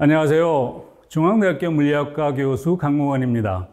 안녕하세요. 중앙대학교 물리학과 교수 강무원입니다.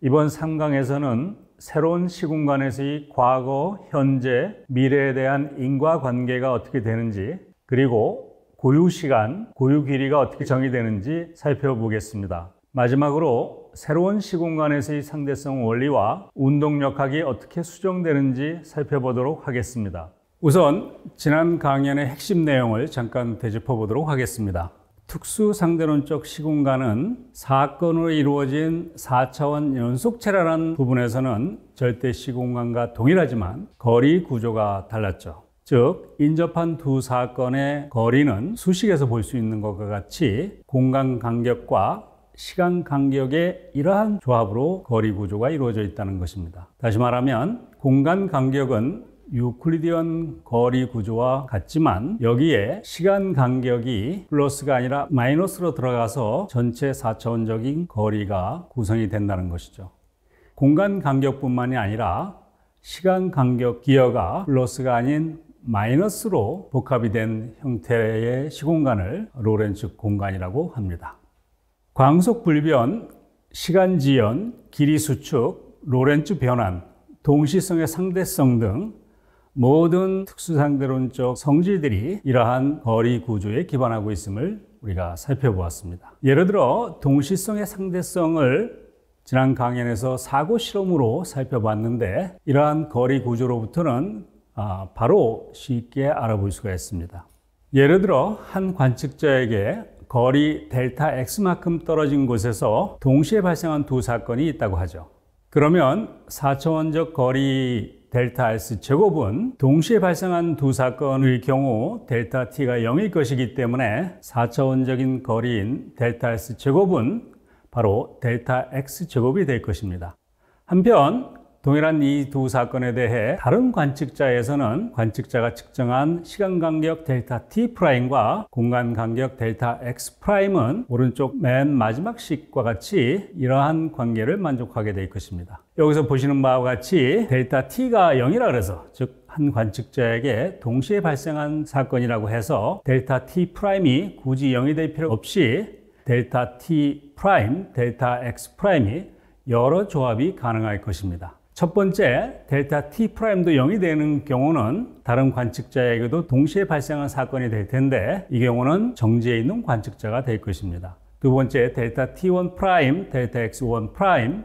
이번 3강에서는 새로운 시공간에서의 과거, 현재, 미래에 대한 인과관계가 어떻게 되는지 그리고 고유 시간, 고유 길이가 어떻게 정의되는지 살펴보겠습니다. 마지막으로 새로운 시공간에서의 상대성 원리와 운동역학이 어떻게 수정되는지 살펴보도록 하겠습니다. 우선 지난 강연의 핵심 내용을 잠깐 되짚어 보도록 하겠습니다. 특수상대론적 시공간은 사건으로 이루어진 4차원 연속체라는 부분에서는 절대 시공간과 동일하지만 거리 구조가 달랐죠. 즉, 인접한 두 사건의 거리는 수식에서 볼 수 있는 것과 같이 공간 간격과 시간 간격의 이러한 조합으로 거리 구조가 이루어져 있다는 것입니다. 다시 말하면 공간 간격은 유클리디언 거리 구조와 같지만 여기에 시간 간격이 플러스가 아니라 마이너스로 들어가서 전체 4차원적인 거리가 구성이 된다는 것이죠. 공간 간격뿐만이 아니라 시간 간격 기여가 플러스가 아닌 마이너스로 복합이 된 형태의 시공간을 로렌츠 공간이라고 합니다. 광속 불변, 시간 지연, 길이 수축, 로렌츠 변환, 동시성의 상대성 등 모든 특수상대론적 성질들이 이러한 거리 구조에 기반하고 있음을 우리가 살펴보았습니다. 예를 들어 동시성의 상대성을 지난 강연에서 사고 실험으로 살펴봤는데 이러한 거리 구조로부터는 아, 바로 쉽게 알아볼 수가 있습니다. 예를 들어 한 관측자에게 거리 델타 x만큼 떨어진 곳에서 동시에 발생한 두 사건이 있다고 하죠. 그러면 4차원적 거리 델타 S 제곱은 동시에 발생한 두 사건의 경우 델타 T가 0일 것이기 때문에 4차원적인 거리인 델타 S 제곱은 바로 델타 X 제곱이 될 것입니다. 한편 동일한 이 두 사건에 대해 다른 관측자에서는 관측자가 측정한 시간 간격 델타 t 프라임과 공간 간격 델타 x 프라임은 오른쪽 맨 마지막 식과 같이 이러한 관계를 만족하게 될 것입니다. 여기서 보시는 바와 같이 델타 T가 0이라 그래서 즉 한 관측자에게 동시에 발생한 사건이라고 해서 델타 T 프라임이 굳이 0이 될 필요 없이 델타 T 프라임, 델타 X 프라임이 여러 조합이 가능할 것입니다. 첫 번째, 델타 T 프라임도 0이 되는 경우는 다른 관측자에게도 동시에 발생한 사건이 될 텐데 이 경우는 정지해 있는 관측자가 될 것입니다. 두 번째, 델타 T1 프라임, 델타 X1 프라임,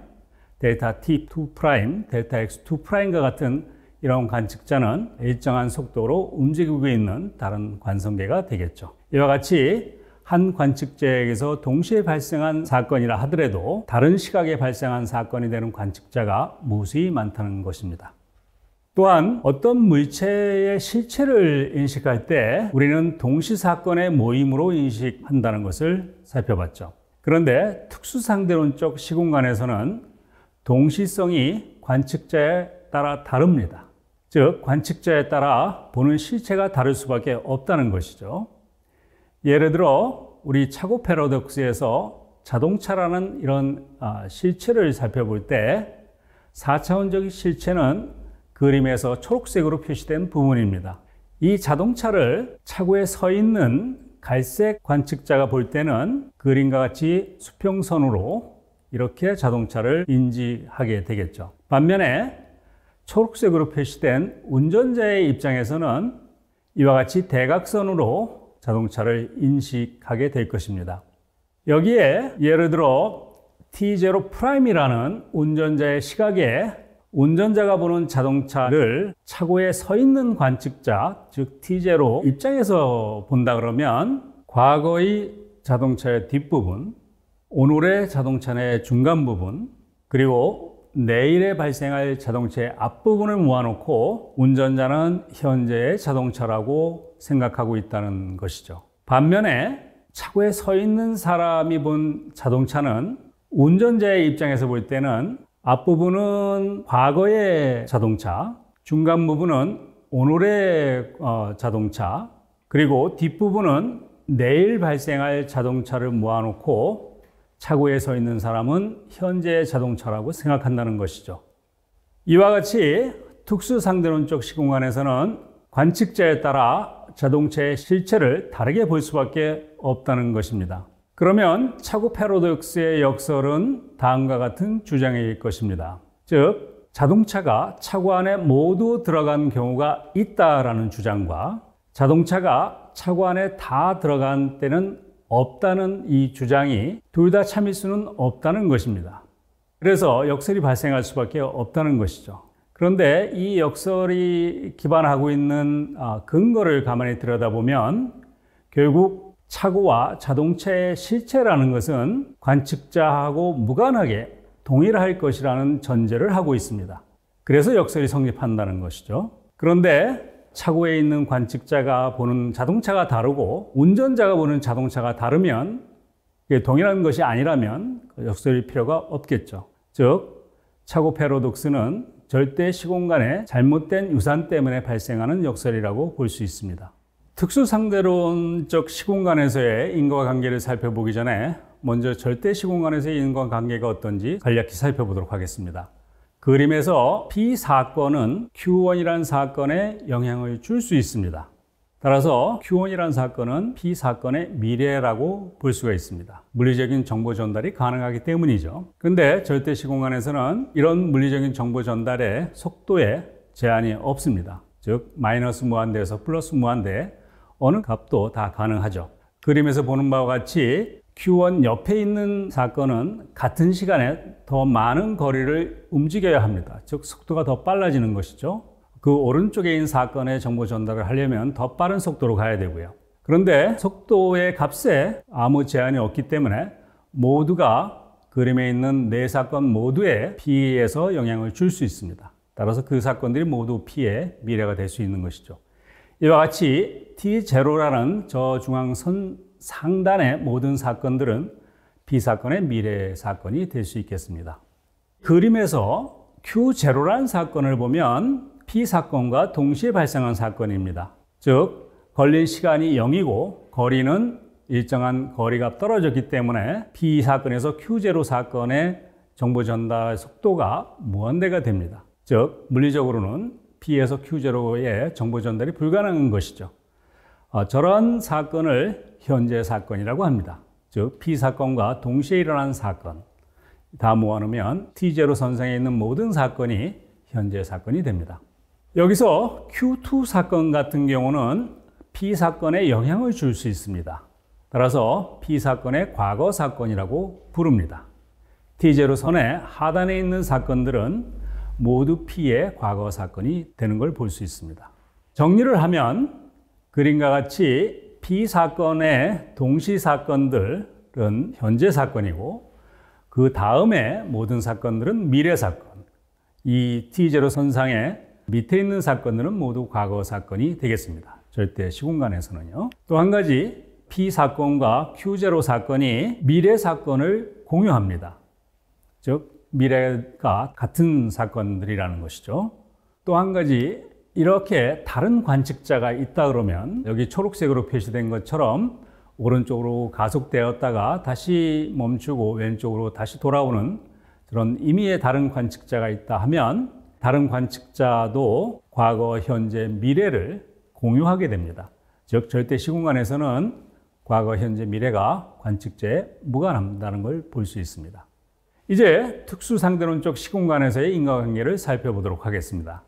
델타 T2', 프라임, 델타 X2'과 프라임 같은 이런 관측자는 일정한 속도로 움직이고 있는 다른 관성계가 되겠죠. 이와 같이 한 관측자에게서 동시에 발생한 사건이라 하더라도 다른 시각에 발생한 사건이 되는 관측자가 무수히 많다는 것입니다. 또한 어떤 물체의 실체를 인식할 때 우리는 동시 사건의 모임으로 인식한다는 것을 살펴봤죠. 그런데 특수상대론적 시공간에서는 동시성이 관측자에 따라 다릅니다. 즉, 관측자에 따라 보는 실체가 다를 수밖에 없다는 것이죠. 예를 들어, 우리 차고 패러독스에서 자동차라는 이런 아, 실체를 살펴볼 때 4차원적인 실체는 그림에서 초록색으로 표시된 부분입니다. 이 자동차를 차고에 서 있는 갈색 관측자가 볼 때는 그림과 같이 수평선으로 이렇게 자동차를 인지하게 되겠죠. 반면에 초록색으로 표시된 운전자의 입장에서는 이와 같이 대각선으로 자동차를 인식하게 될 것입니다. 여기에 예를 들어 T0 프라임이라는 운전자의 시각에 운전자가 보는 자동차를 차고에 서 있는 관측자, 즉 T0 입장에서 본다 그러면 과거의 자동차의 뒷부분, 오늘의 자동차의 중간 부분, 그리고 내일에 발생할 자동차의 앞부분을 모아놓고 운전자는 현재의 자동차라고 생각하고 있다는 것이죠. 반면에 차고에 서 있는 사람이 본 자동차는 운전자의 입장에서 볼 때는 앞부분은 과거의 자동차, 중간 부분은 오늘의 어, 자동차, 그리고 뒷부분은 내일 발생할 자동차를 모아놓고 차고에 서 있는 사람은 현재의 자동차라고 생각한다는 것이죠. 이와 같이 특수상대론적 시공간에서는 관측자에 따라 자동차의 실체를 다르게 볼 수밖에 없다는 것입니다. 그러면 차고 패러독스의 역설은 다음과 같은 주장일 것입니다. 즉, 자동차가 차고 안에 모두 들어간 경우가 있다라는 주장과 자동차가 차고 안에 다 들어간 때는 없다는 이 주장이 둘 다 참일 수는 없다는 것입니다. 그래서 역설이 발생할 수밖에 없다는 것이죠. 그런데 이 역설이 기반하고 있는 아, 근거를 가만히 들여다보면 결국 차고와 자동차의 실체라는 것은 관측자하고 무관하게 동일할 것이라는 전제를 하고 있습니다. 그래서 역설이 성립한다는 것이죠. 그런데 차고에 있는 관측자가 보는 자동차가 다르고 운전자가 보는 자동차가 다르면 그게 동일한 것이 아니라면 역설일 필요가 없겠죠. 즉, 차고 패러독스는 절대 시공간의 잘못된 유산 때문에 발생하는 역설이라고 볼 수 있습니다. 특수상대론적 시공간에서의 인과관계를 살펴보기 전에 먼저 절대 시공간에서의 인과관계가 어떤지 간략히 살펴보도록 하겠습니다. 그림에서 P 사건은 Q1이라는 사건에 영향을 줄 수 있습니다. 따라서 Q1이라는 사건은 P 사건의 미래라고 볼 수가 있습니다. 물리적인 정보 전달이 가능하기 때문이죠. 근데 절대 시공간에서는 이런 물리적인 정보 전달의 속도에 제한이 없습니다. 즉 마이너스 무한대에서 플러스 무한대 어느 값도 다 가능하죠. 그림에서 보는 바와 같이 휴원 옆에 있는 사건은 같은 시간에 더 많은 거리를 움직여야 합니다. 즉 속도가 더 빨라지는 것이죠. 그 오른쪽에 있는 사건의 정보 전달을 하려면 더 빠른 속도로 가야 되고요. 그런데 속도의 값에 아무 제한이 없기 때문에 모두가 그림에 있는 네 사건 모두의 피해에서 영향을 줄 수 있습니다. 따라서 그 사건들이 모두 피해 미래가 될 수 있는 것이죠. 이와 같이 T0라는 저 중앙선 상단의 모든 사건들은 비사건의 미래 사건이 될 수 있겠습니다. 그림에서 Q0란 사건을 보면 B사건과 동시에 발생한 사건입니다. 즉, 걸린 시간이 0이고 거리는 일정한 거리가 떨어졌기 때문에 B사건에서 Q0 사건의 정보 전달 속도가 무한대가 됩니다. 즉, 물리적으로는 B에서 Q0의 정보 전달이 불가능한 것이죠. 어, 저런 사건을 현재 사건이라고 합니다. 즉, P 사건과 동시에 일어난 사건. 다 모아놓으면 T0 선상에 있는 모든 사건이 현재 사건이 됩니다. 여기서 Q2 사건 같은 경우는 P 사건에 영향을 줄 수 있습니다. 따라서 P 사건의 과거 사건이라고 부릅니다. T0 선의 하단에 있는 사건들은 모두 P의 과거 사건이 되는 걸 볼 수 있습니다. 정리를 하면 그림과 같이 피사건의 동시 사건들은 현재 사건이고 그 다음에 모든 사건들은 미래 사건. 이 T0 선상의 밑에 있는 사건들은 모두 과거 사건이 되겠습니다. 절대 시공간에서는요. 또 한 가지 P 사건과 Q0 사건이 미래 사건을 공유합니다. 즉 미래가 같은 사건들이라는 것이죠. 또 한 가지 이렇게 다른 관측자가 있다 그러면 여기 초록색으로 표시된 것처럼 오른쪽으로 가속되었다가 다시 멈추고 왼쪽으로 다시 돌아오는 그런 의미의 다른 관측자가 있다 하면 다른 관측자도 과거, 현재, 미래를 공유하게 됩니다. 즉 절대 시공간에서는 과거, 현재, 미래가 관측제에 무관한다는 걸 볼 수 있습니다. 이제 특수상대론적 시공간에서의 인과관계를 살펴보도록 하겠습니다.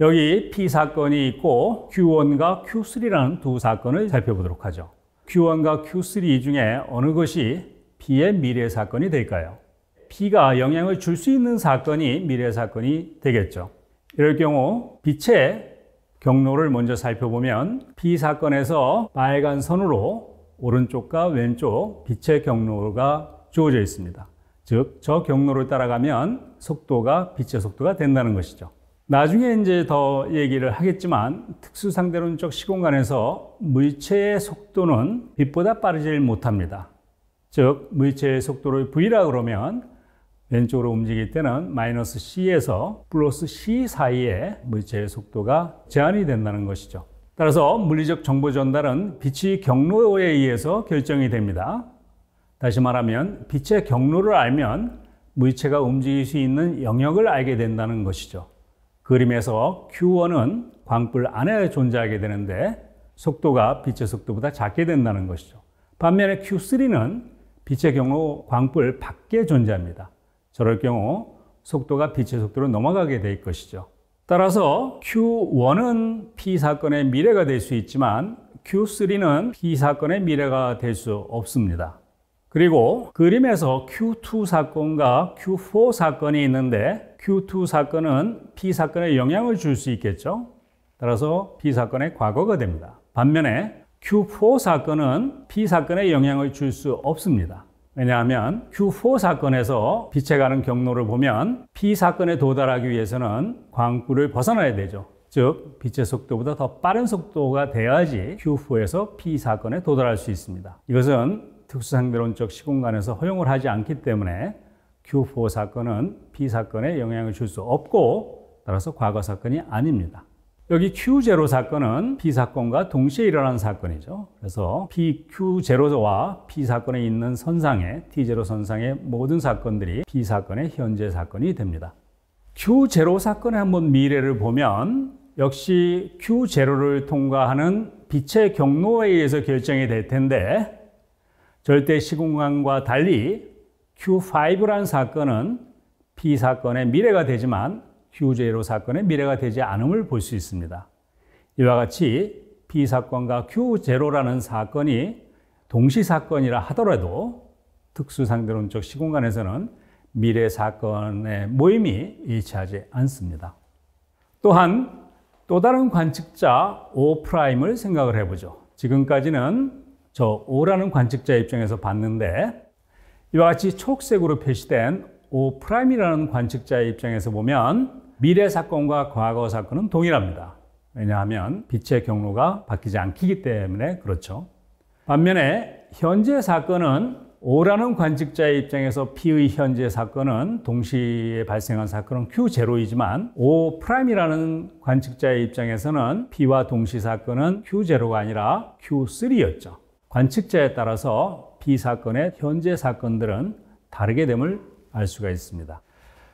여기 P 사건이 있고 Q1과 Q3라는 두 사건을 살펴보도록 하죠. Q1과 Q3 중에 어느 것이 P의 미래 사건이 될까요? P가 영향을 줄 수 있는 사건이 미래 사건이 되겠죠. 이럴 경우 빛의 경로를 먼저 살펴보면 P 사건에서 빨간 선으로 오른쪽과 왼쪽 빛의 경로가 주어져 있습니다. 즉, 저 경로를 따라가면 속도가 빛의 속도가 된다는 것이죠. 나중에 이제 더 얘기를 하겠지만 특수상대론적 시공간에서 물체의 속도는 빛보다 빠르질 못합니다. 즉 물체의 속도를 V라 그러면 왼쪽으로 움직일 때는 마이너스 C에서 플러스 C 사이에 물체의 속도가 제한이 된다는 것이죠. 따라서 물리적 정보 전달은 빛의 경로에 의해서 결정이 됩니다. 다시 말하면 빛의 경로를 알면 물체가 움직일 수 있는 영역을 알게 된다는 것이죠. 그림에서 Q1은 광불 안에 존재하게 되는데 속도가 빛의 속도보다 작게 된다는 것이죠. 반면에 Q3는 빛의 경우 광불 밖에 존재합니다. 저럴 경우 속도가 빛의 속도로 넘어가게 될 것이죠. 따라서 Q1은 P 사건의 미래가 될 수 있지만 Q3는 P 사건의 미래가 될 수 없습니다. 그리고 그림에서 Q2 사건과 Q4 사건이 있는데 Q2 사건은 P 사건에 영향을 줄 수 있겠죠. 따라서 P 사건의 과거가 됩니다. 반면에 Q4 사건은 P 사건에 영향을 줄 수 없습니다. 왜냐하면 Q4 사건에서 빛에 가는 경로를 보면 P 사건에 도달하기 위해서는 광구를 벗어나야 되죠. 즉, 빛의 속도보다 더 빠른 속도가 돼야지 Q4에서 P 사건에 도달할 수 있습니다. 이것은 특수상대론적 시공간에서 허용을 하지 않기 때문에 Q4 사건은 B 사건에 영향을 줄 수 없고 따라서 과거 사건이 아닙니다. 여기 Q0 사건은 B 사건과 동시에 일어난 사건이죠. 그래서 PQ0와 B 사건에 있는 선상의 T0 선상의 모든 사건들이 B 사건의 현재 사건이 됩니다. Q0 사건의 한번 미래를 보면 역시 Q0를 통과하는 빛의 경로에 의해서 결정이 될 텐데 절대 시공간과 달리 Q5라는 사건은 P 사건의 미래가 되지만 Q0 사건의 미래가 되지 않음을 볼 수 있습니다. 이와 같이 B 사건과 Q0라는 사건이 동시 사건이라 하더라도 특수상대론적 시공간에서는 미래 사건의 모임이 일치하지 않습니다. 또한 또 다른 관측자 O'을 생각을 해보죠. 지금까지는 저 O라는 관측자 입장에서 봤는데 이와 같이 초록색으로 표시된 O'이라는 관측자의 입장에서 보면 미래 사건과 과거 사건은 동일합니다. 왜냐하면 빛의 경로가 바뀌지 않기 때문에 그렇죠. 반면에 현재 사건은 O라는 관측자의 입장에서 P의 현재 사건은 동시에 발생한 사건은 Q0이지만 O'이라는 관측자의 입장에서는 P와 동시 사건은 Q0가 아니라 Q3였죠. 관측자에 따라서 비사건의 현재 사건들은 다르게 됨을 알 수가 있습니다.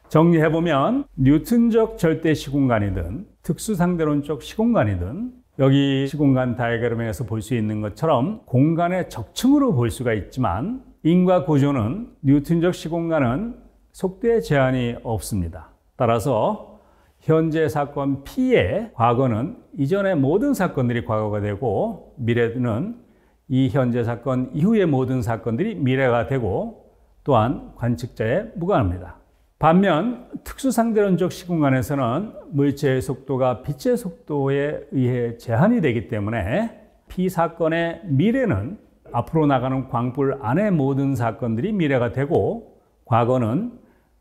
정리해보면 뉴턴적 절대 시공간이든 특수상대론적 시공간이든 여기 시공간 다이그램에서 볼 수 있는 것처럼 공간의 적층으로 볼 수가 있지만 인과 구조는 뉴턴적 시공간은 속도의 제한이 없습니다. 따라서 현재 사건 P의 과거는 이전의 모든 사건들이 과거가 되고 미래는 이 현재 사건 이후의 모든 사건들이 미래가 되고 또한 관측자에 무관합니다. 반면 특수상대론적 시공간에서는 물체의 속도가 빛의 속도에 의해 제한이 되기 때문에 P 사건의 미래는 앞으로 나가는 광불 안의 모든 사건들이 미래가 되고 과거는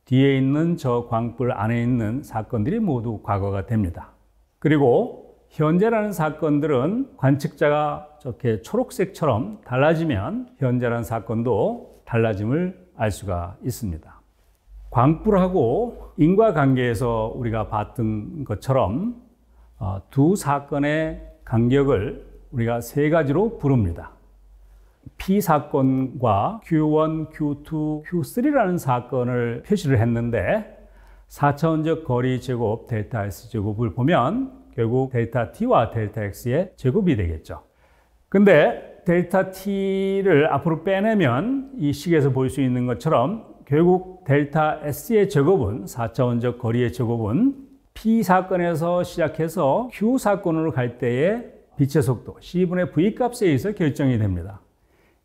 뒤에 있는 저 광불 안에 있는 사건들이 모두 과거가 됩니다. 그리고 현재라는 사건들은 관측자가 저렇게 초록색처럼 달라지면 현재라는 사건도 달라짐을 알 수가 있습니다. 광불하고 인과관계에서 우리가 봤던 것처럼 어, 두 사건의 간격을 우리가 세 가지로 부릅니다. P 사건과 Q1, Q2, Q3라는 사건을 표시를 했는데 4차원적 거리 제곱 델타 S 제곱을 보면 결국 델타 t와 델타 x의 제곱이 되겠죠. 근데 델타 t를 앞으로 빼내면 이 식에서 볼 수 있는 것처럼 결국 델타 s의 제곱은 4차원적 거리의 제곱은 p 사건에서 시작해서 q 사건으로 갈 때의 빛의 속도 c분의 v 값에 의해서 결정이 됩니다.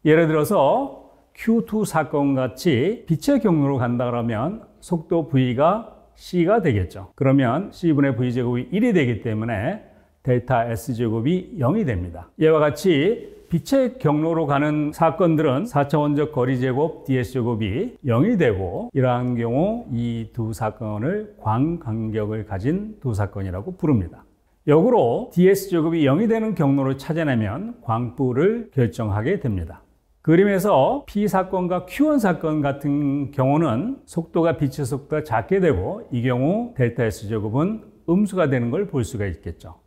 예를 들어서 Q2 사건 같이 빛의 경로로 간다 그러면 속도 V가 C가 되겠죠. 그러면 C분의 V제곱이 1이 되기 때문에 델타 S제곱이 0이 됩니다. 이와 같이 빛의 경로로 가는 사건들은 4차원적 거리 제곱 DS제곱이 0이 되고 이러한 경우 이 두 사건을 광간격을 가진 두 사건이라고 부릅니다. 역으로 DS제곱이 0이 되는 경로를 찾아내면 광부를 결정하게 됩니다. 그림에서 P 사건과 Q1 사건 같은 경우는 속도가 빛의 속도가 작게 되고 이 경우 델타 S 제곱은 음수가 되는 걸 볼 수가 있겠죠.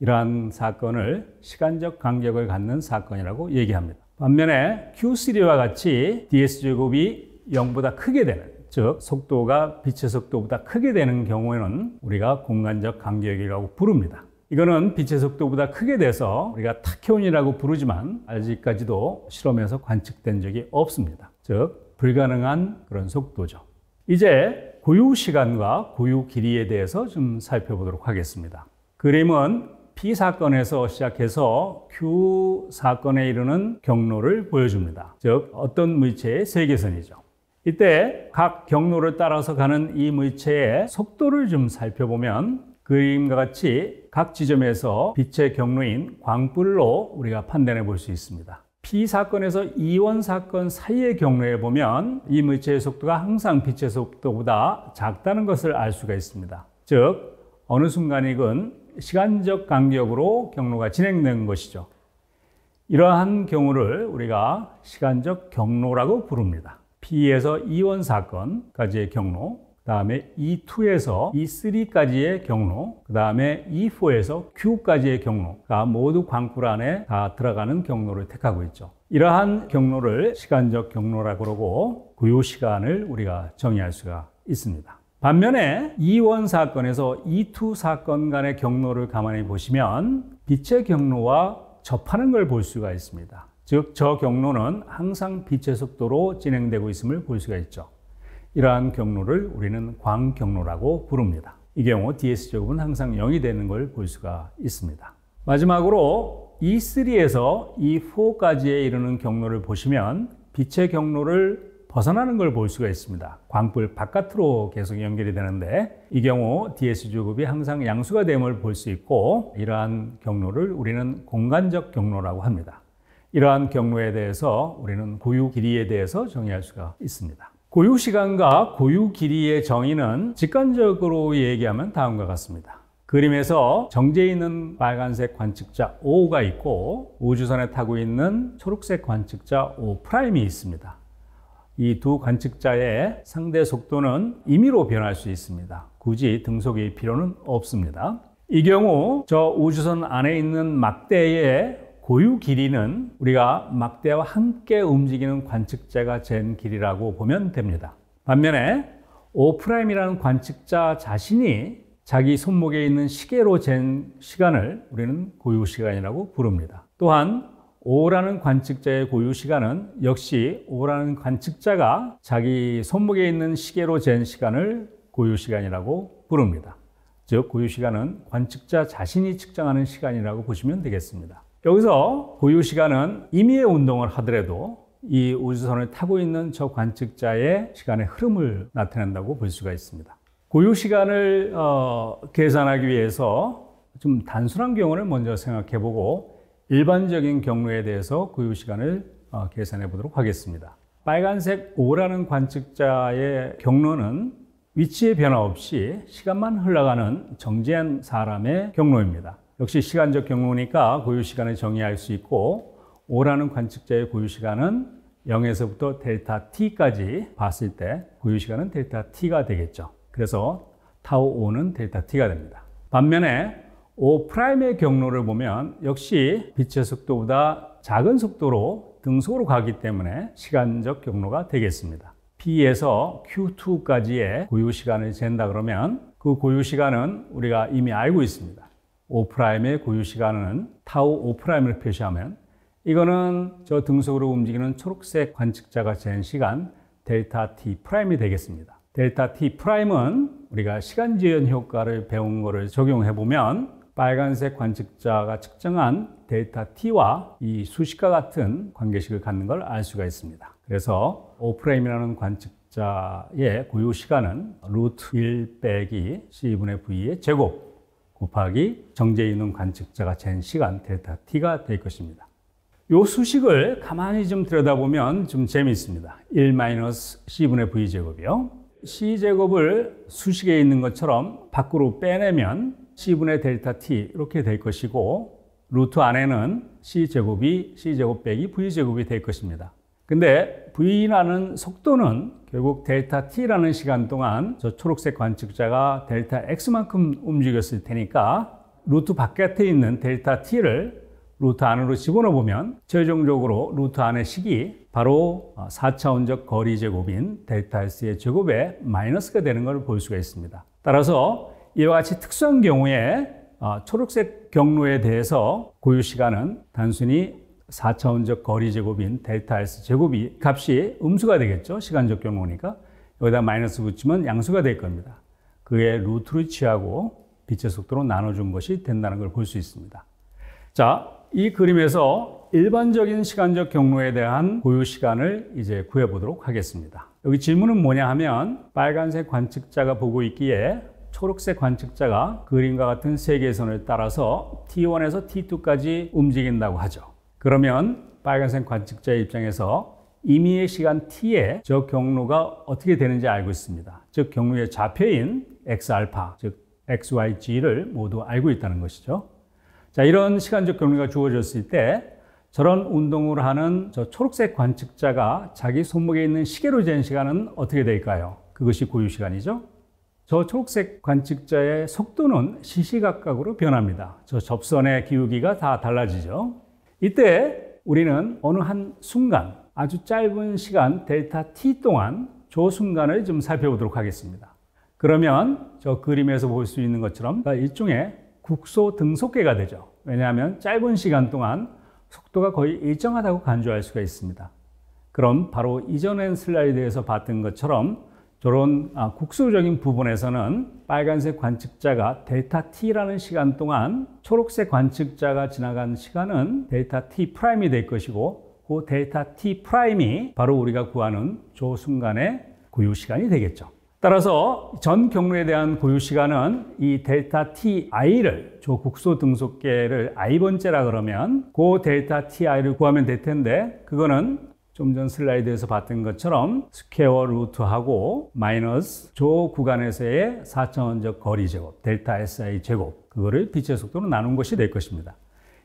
이러한 사건을 시간적 간격을 갖는 사건이라고 얘기합니다. 반면에 Q3와 같이 DS 제곱이 0보다 크게 되는 즉 속도가 빛의 속도보다 크게 되는 경우에는 우리가 공간적 간격이라고 부릅니다. 이거는 빛의 속도보다 크게 돼서 우리가 타케온이라고 부르지만 아직까지도 실험에서 관측된 적이 없습니다. 즉 불가능한 그런 속도죠. 이제 고유 시간과 고유 길이에 대해서 좀 살펴보도록 하겠습니다. 그림은 P 사건에서 시작해서 Q 사건에 이르는 경로를 보여줍니다. 즉 어떤 물체의 세계선이죠. 이때 각 경로를 따라서 가는 이 물체의 속도를 좀 살펴보면 그림과 같이 각 지점에서 빛의 경로인 광불로 우리가 판단해 볼 수 있습니다. P 사건에서 이원 e 사건 사이의 경로에 보면 이 물체의 속도가 항상 빛의 속도보다 작다는 것을 알 수가 있습니다. 즉, 어느 순간이건 시간적 간격으로 경로가 진행된 것이죠. 이러한 경우를 우리가 시간적 경로라고 부릅니다. P에서 이원 e 사건까지의 경로, 그 다음에 E2에서 E3까지의 경로, 그 다음에 E4에서 Q까지의 경로가 모두 광굴 안에 다 들어가는 경로를 택하고 있죠. 이러한 경로를 시간적 경로라고 그러고 구요 시간을 우리가 정의할 수가 있습니다. 반면에 E1 사건에서 E2 사건 간의 경로를 가만히 보시면 빛의 경로와 접하는 걸 볼 수가 있습니다. 즉, 저 경로는 항상 빛의 속도로 진행되고 있음을 볼 수가 있죠. 이러한 경로를 우리는 광경로라고 부릅니다. 이 경우 DS제곱은 항상 0이 되는 걸 볼 수가 있습니다. 마지막으로 E3에서 E4까지에 이르는 경로를 보시면 빛의 경로를 벗어나는 걸 볼 수가 있습니다. 광불 바깥으로 계속 연결이 되는데 이 경우 d s 제급이 항상 양수가 됨을 볼 수 있고 이러한 경로를 우리는 공간적 경로라고 합니다. 이러한 경로에 대해서 우리는 고유 길이에 대해서 정의할 수가 있습니다. 고유 시간과 고유 길이의 정의는 직관적으로 얘기하면 다음과 같습니다. 그림에서 정지 있는 빨간색 관측자 O가 있고 우주선에 타고 있는 초록색 관측자 O'이 있습니다. 이 두 관측자의 상대 속도는 임의로 변할 수 있습니다. 굳이 등속의 필요는 없습니다. 이 경우 저 우주선 안에 있는 막대의 고유 길이는 우리가 막대와 함께 움직이는 관측자가 잰 길이라고 보면 됩니다. 반면에 오프라 O'이라는 관측자 자신이 자기 손목에 있는 시계로 잰 시간을 우리는 고유 시간이라고 부릅니다. 또한 O라는 관측자의 고유 시간은 역시 O라는 관측자가 자기 손목에 있는 시계로 잰 시간을 고유 시간이라고 부릅니다. 즉 고유 시간은 관측자 자신이 측정하는 시간이라고 보시면 되겠습니다. 여기서 보유 시간은 임의의 운동을 하더라도 이 우주선을 타고 있는 저 관측자의 시간의 흐름을 나타낸다고 볼 수가 있습니다. 고유 시간을 어, 계산하기 위해서 좀 단순한 경우를 먼저 생각해 보고 일반적인 경로에 대해서 고유 시간을 어, 계산해 보도록 하겠습니다. 빨간색 O라는 관측자의 경로는 위치의 변화 없이 시간만 흘러가는 정지한 사람의 경로입니다. 역시 시간적 경로니까 고유 시간을 정의할 수 있고 O라는 관측자의 고유 시간은 0에서부터 델타 t까지 봤을 때 고유 시간은 델타 t가 되겠죠. 그래서 타우 O는 델타 t가 됩니다. 반면에 O'의 경로를 보면 역시 빛의 속도보다 작은 속도로 등속으로 가기 때문에 시간적 경로가 되겠습니다. P에서 Q2까지의 고유 시간을 잰다 그러면 그 고유 시간은 우리가 이미 알고 있습니다. 5'의 고유 시간은 타우 5을 표시하면 이거는 저 등속으로 움직이는 초록색 관측자가 잰 시간 델타 T'이 되겠습니다. 델타 T'은 우리가 시간 지연 효과를 배운 거를 적용해 보면 빨간색 관측자가 측정한 델타 T와 이 수식과 같은 관계식을 갖는 걸 알 수가 있습니다. 그래서 O'이라는 관측자의 고유 시간은 루트 1 빼기 C분의 V의 제곱 곱하기 정제인원 관측자가 잰 시간 데타 t가 될 것입니다. 요 수식을 가만히 좀 들여다보면 좀 재미있습니다. 1-c분의 v제곱이요. c제곱을 수식에 있는 것처럼 밖으로 빼내면 c분의 델타 t 이렇게 될 것이고 루트 안에는 c제곱이 c제곱 빼기 v제곱이 될 것입니다. 근데 V라는 속도는 결국 델타 T라는 시간 동안 저 초록색 관측자가 델타 X만큼 움직였을 테니까 루트 바깥에 있는 델타 T를 루트 안으로 집어넣으면 최종적으로 루트 안의 식이 바로 4차원적 거리 제곱인 델타 S의 제곱에 마이너스가 되는 걸 볼 수가 있습니다. 따라서 이와 같이 특수한 경우에 어, 초록색 경로에 대해서 고유 시간은 단순히 4차원적 거리 제곱인 델타 S 제곱이 값이 음수가 되겠죠. 시간적 경우니까. 여기다 마이너스 붙이면 양수가 될 겁니다. 그의 루트를 취하고 빛의 속도로 나눠준 것이 된다는 걸 볼 수 있습니다. 자, 이 그림에서 일반적인 시간적 경로에 대한 고유 시간을 이제 구해보도록 하겠습니다. 여기 질문은 뭐냐 하면 빨간색 관측자가 보고 있기에 초록색 관측자가 그림과 같은 세계선을 따라서 T1에서 T2까지 움직인다고 하죠. 그러면 빨간색 관측자의 입장에서 임의의 시간 t에 저 경로가 어떻게 되는지 알고 있습니다. 즉 경로의 좌표인 x알파, 즉 xyg를 모두 알고 있다는 것이죠. 자, 이런 시간적 경로가 주어졌을 때 저런 운동을 하는 저 초록색 관측자가 자기 손목에 있는 시계로 잰 시간은 어떻게 될까요? 그것이 고유 시간이죠. 저 초록색 관측자의 속도는 시시각각으로 변합니다. 저 접선의 기울기가 다 달라지죠. 이때 우리는 어느 한 순간 아주 짧은 시간 델타 t 동안 저 순간을 좀 살펴보도록 하겠습니다. 그러면 저 그림에서 볼 수 있는 것처럼 일종의 국소 등속계가 되죠. 왜냐하면 짧은 시간 동안 속도가 거의 일정하다고 간주할 수가 있습니다. 그럼 바로 이전엔 슬라이드에서 봤던 것처럼 저런 아, 국소적인 부분에서는 빨간색 관측자가 델타 t라는 시간 동안 초록색 관측자가 지나간 시간은 델타 t 프라임이 될 것이고 그 델타 t 프라임이 바로 우리가 구하는 저 순간의 고유 시간이 되겠죠. 따라서 전 경로에 대한 고유 시간은 이 델타 ti를 저 국소 등속계를 i 번째라 그러면 그 델타 ti를 구하면 될 텐데 그거는 좀전 슬라이드에서 봤던 것처럼 스퀘어 루트하고 마이너스 조 구간에서의 4차원적 거리 제곱, 델타 SI 제곱, 그거를 빛의 속도로 나눈 것이 될 것입니다.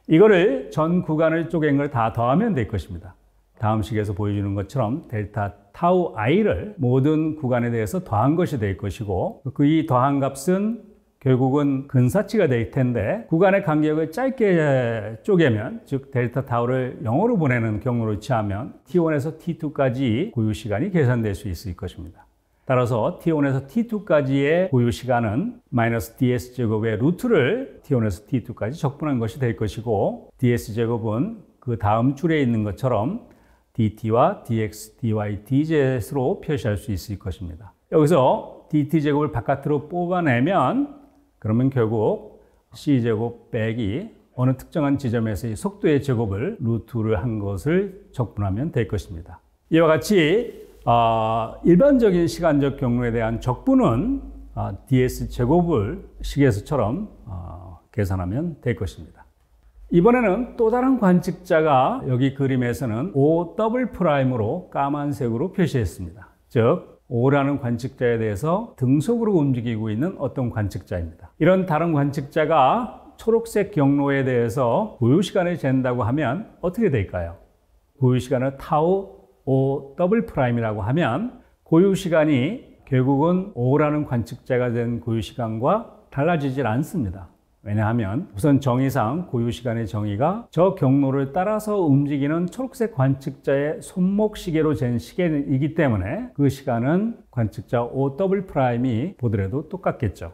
이거를 전 구간을 쪼갠 걸 다 더하면 될 것입니다. 다음 식에서 보여주는 것처럼 델타 타우 i를 모든 구간에 대해서 더한 것이 될 것이고 그 이 더한 값은 결국은 근사치가 될 텐데 구간의 간격을 짧게 쪼개면 즉 델타 타우를 0으로 보내는 경로를 취하면 T1에서 T2까지 고유 시간이 계산될 수 있을 것입니다. 따라서 T1에서 T2까지의 고유 시간은 마이너스 DS 제곱의 루트를 T1에서 T2까지 적분한 것이 될 것이고 DS 제곱은 그 다음 줄에 있는 것처럼 dt와 dx, dy, dz로 표시할 수 있을 것입니다. 여기서 dt 제곱을 바깥으로 뽑아내면 그러면 결국 c제곱 100이 어느 특정한 지점에서의 속도의 제곱을 루트를 한 것을 적분하면 될 것입니다. 이와 같이 아, 일반적인 시간적 경로에 대한 적분은 아, ds 제곱을 식에서처럼 아, 계산하면 될 것입니다. 이번에는 또 다른 관측자가 여기 그림에서는 O 더블 프라임으로 까만색으로 표시했습니다. 즉 오라는 관측자에 대해서 등속으로 움직이고 있는 어떤 관측자입니다. 이런 다른 관측자가 초록색 경로에 대해서 고유 시간을 잰다고 하면 어떻게 될까요? 고유 시간을 타우 O 더블 프라임이라고 하면 고유 시간이 결국은 O라는 관측자가 된 고유 시간과 달라지질 않습니다. 왜냐하면 우선 정의상 고유시간의 정의가 저 경로를 따라서 움직이는 초록색 관측자의 손목 시계로 잰 시계이기 때문에 그 시간은 관측자 o 프라임이 보더라도 똑같겠죠.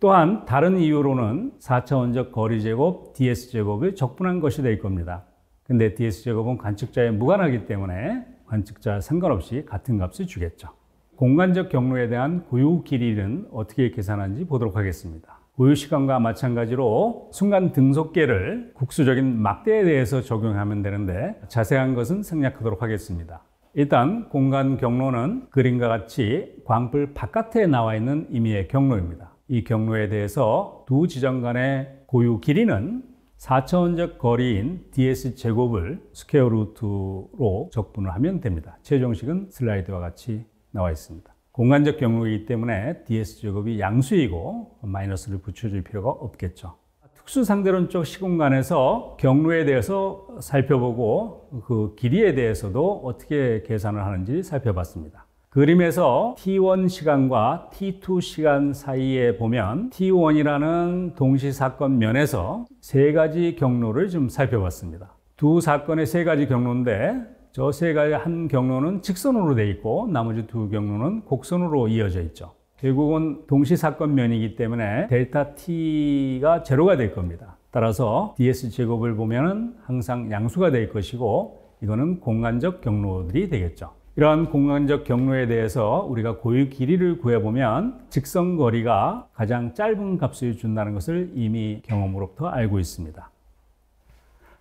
또한 다른 이유로는 4차 원적 거리 제곱 DS 제곱이 적분한 것이 될 겁니다. 근데 DS 제곱은 관측자에 무관하기 때문에 관측자 상관없이 같은 값을 주겠죠. 공간적 경로에 대한 고유 길이는 어떻게 계산하는지 보도록 하겠습니다. 우유시간과 마찬가지로 순간 등속계를 국수적인 막대에 대해서 적용하면 되는데 자세한 것은 생략하도록 하겠습니다. 일단 공간 경로는 그림과 같이 광불 바깥에 나와 있는 임의의 경로입니다. 이 경로에 대해서 두 지점 간의 고유 길이는 4차원적 거리인 ds 제곱을 스퀘어 루트로 적분을 하면 됩니다. 최종식은 슬라이드와 같이 나와 있습니다. 공간적 경우이기 때문에 DS 제곱이 양수이고 마이너스를 붙여줄 필요가 없겠죠. 특수상대론적 시공간에서 경로에 대해서 살펴보고 그 길이에 대해서도 어떻게 계산을 하는지 살펴봤습니다. 그림에서 T1 시간과 T2 시간 사이에 보면 T1이라는 동시 사건 면에서 세 가지 경로를 좀 살펴봤습니다. 두 사건의 세 가지 경로인데 저세 가지 한 경로는 직선으로 돼 있고 나머지 두 경로는 곡선으로 이어져 있죠. 결국은 동시 사건면이기 때문에 델타 t가 제로가 될 겁니다. 따라서 ds 제곱을 보면은 항상 양수가 될 것이고 이거는 공간적 경로들이 되겠죠. 이러한 공간적 경로에 대해서 우리가 고유 길이를 구해보면 직선 거리가 가장 짧은 값을 준다는 것을 이미 경험으로부터 알고 있습니다.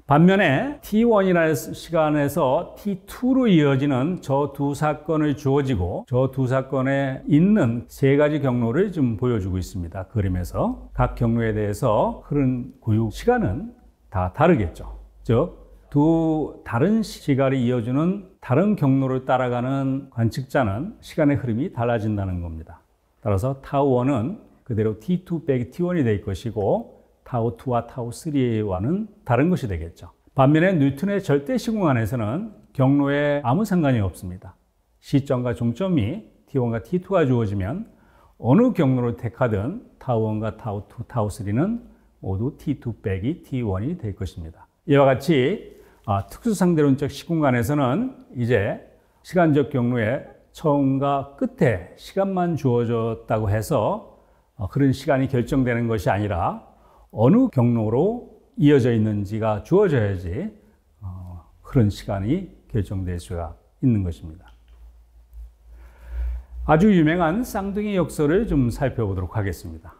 반면에 T1이라는 시간에서 T2로 이어지는 저 두 사건을 주어지고 저 두 사건에 있는 세 가지 경로를 좀 보여주고 있습니다. 그림에서 각 경로에 대해서 흐른 구육 시간은 다 다르겠죠. 즉두 다른 시간이 이어주는 다른 경로를 따라가는 관측자는 시간의 흐름이 달라진다는 겁니다. 따라서 타1은 그대로 T2 빼기 T1이 될 것이고 타우 2와 타우 3와는 다른 것이 되겠죠. 반면에 뉴턴의 절대 시공 안에서는 경로에 아무 상관이 없습니다. 시점과 종점이 T1과 T2가 주어지면 어느 경로를 택하든 타우1과 타우2, 타우3는 모두 T2 빼기 T1이 될 것입니다. 이와 같이 아, 특수상대론적 시공간에서는 이제 시간적 경로에 처음과 끝에 시간만 주어졌다고 해서 어, 그런 시간이 결정되는 것이 아니라 어느 경로로 이어져 있는지가 주어져야지 어, 흐른 시간이 결정될 수가 있는 것입니다. 아주 유명한 쌍둥이 역설을 좀 살펴보도록 하겠습니다.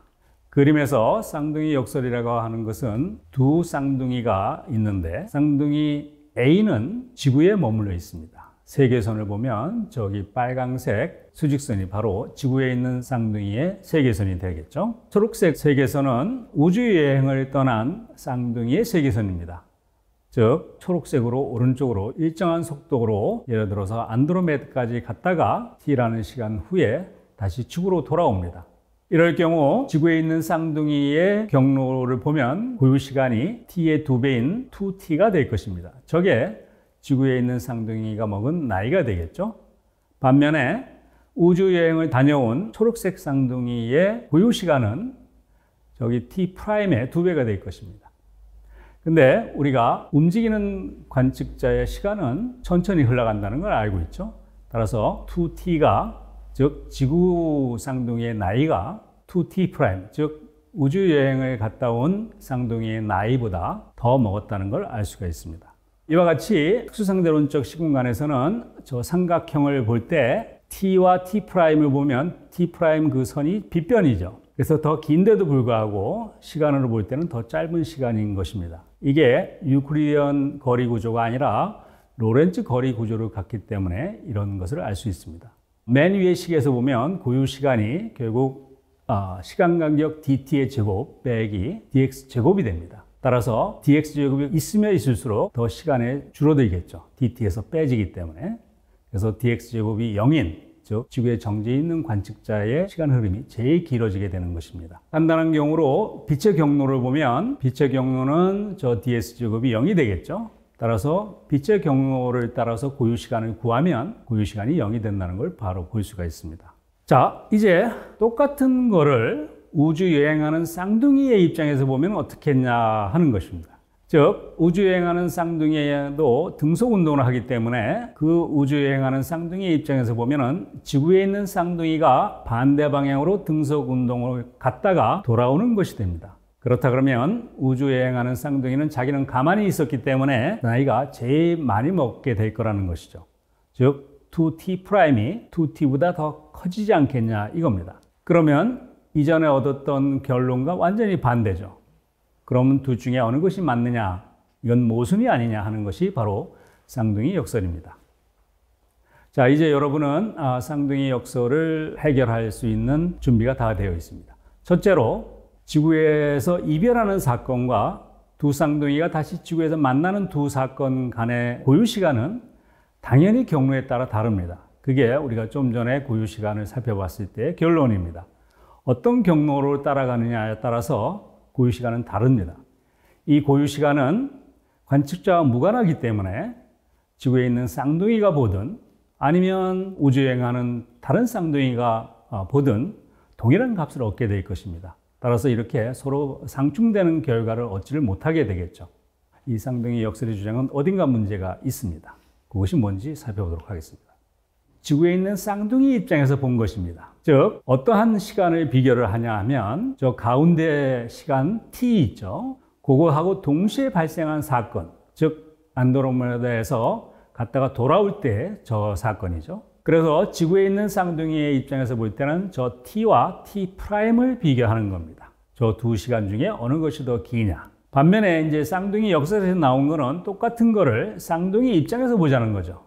그림에서 쌍둥이 역설이라고 하는 것은 두 쌍둥이가 있는데 쌍둥이 A는 지구에 머물러 있습니다. 세계선을 보면 저기 빨강색 수직선이 바로 지구에 있는 쌍둥이의 세계선이 되겠죠. 초록색 세계선은 우주여행을 떠난 쌍둥이의 세계선입니다. 즉 초록색으로 오른쪽으로 일정한 속도로 예를 들어서 안드로메드까지 갔다가 T라는 시간 후에 다시 지구로 돌아옵니다. 이럴 경우 지구에 있는 쌍둥이의 경로를 보면 고유 시간이 t의 두 배인 2t가 될 것입니다. 저게 지구에 있는 쌍둥이가 먹은 나이가 되겠죠. 반면에 우주 여행을 다녀온 초록색 쌍둥이의 보유 시간은 저기 t 프라임의 두 배가 될 것입니다. 근데 우리가 움직이는 관측자의 시간은 천천히 흘러간다는 걸 알고 있죠. 따라서 2t가 즉 지구 쌍둥이의 나이가 2t 프라임 즉 우주 여행을 갔다 온 쌍둥이의 나이보다 더 먹었다는 걸 알 수가 있습니다. 이와 같이 특수상대론적 시공간에서는 저 삼각형을 볼 때 T와 T'을 보면 T' 그 선이 빗변이죠. 그래서 더 긴데도 불구하고 시간으로 볼 때는 더 짧은 시간인 것입니다. 이게 유클리디언 거리 구조가 아니라 로렌츠 거리 구조를 갖기 때문에 이런 것을 알 수 있습니다. 맨 위의 식에서 보면 고유 시간이 결국 아, 시간 간격 dt의 제곱 빼기 dx 제곱이 됩니다. 따라서 DX 제곱이 있으면 있을수록 더 시간에 줄어들겠죠. DT에서 빼지기 때문에. 그래서 DX 제곱이 0인, 즉지구에 정지에 있는 관측자의 시간 흐름이 제일 길어지게 되는 것입니다. 간단한 경우로 빛의 경로를 보면 빛의 경로는 저 DS 제곱이 0이 되겠죠. 따라서 빛의 경로를 따라서 고유 시간을 구하면 고유 시간이 0이 된다는 걸 바로 볼 수가 있습니다. 자, 이제 똑같은 거를 우주 여행하는 쌍둥이의 입장에서 보면 어떻게 했냐 하는 것입니다. 즉 우주 여행하는 쌍둥이도 등속 운동을 하기 때문에 그 우주 여행하는 쌍둥이의 입장에서 보면은 지구에 있는 쌍둥이가 반대 방향으로 등속 운동을 갔다가 돌아오는 것이 됩니다. 그렇다 그러면 우주 여행하는 쌍둥이는 자기는 가만히 있었기 때문에 나이가 제일 많이 먹게 될 거라는 것이죠. 즉 2t 프라임이 2t보다 더 커지지 않겠냐 이겁니다. 그러면 이전에 얻었던 결론과 완전히 반대죠. 그러면 둘 중에 어느 것이 맞느냐? 이건 모순이 아니냐 하는 것이 바로 쌍둥이 역설입니다. 자, 이제 여러분은 아, 쌍둥이 역설을 해결할 수 있는 준비가 다 되어 있습니다. 첫째로 지구에서 이별하는 사건과 두 쌍둥이가 다시 지구에서 만나는 두 사건 간의 고유 시간은 당연히 경로에 따라 다릅니다. 그게 우리가 좀 전에 고유 시간을 살펴봤을 때 결론입니다. 어떤 경로를 따라가느냐에 따라서 고유 시간은 다릅니다. 이 고유 시간은 관측자와 무관하기 때문에 지구에 있는 쌍둥이가 보든 아니면 우주여행하는 다른 쌍둥이가 어, 보든 동일한 값을 얻게 될 것입니다. 따라서 이렇게 서로 상충되는 결과를 얻지를 못하게 되겠죠. 이 쌍둥이 역설의 주장은 어딘가 문제가 있습니다. 그것이 뭔지 살펴보도록 하겠습니다. 지구에 있는 쌍둥이 입장에서 본 것입니다. 즉 어떠한 시간을 비교를 하냐 하면 저 가운데 시간 t 있죠. 그거하고 동시에 발생한 사건, 즉 안드로메다에서 갔다가 돌아올 때 저 사건이죠. 그래서 지구에 있는 쌍둥이의 입장에서 볼 때는 저 t와 t 프라임을 비교하는 겁니다. 저 두 시간 중에 어느 것이 더 기냐. 반면에 이제 쌍둥이 역사에서 나온 거는 똑같은 거를 쌍둥이 입장에서 보자는 거죠.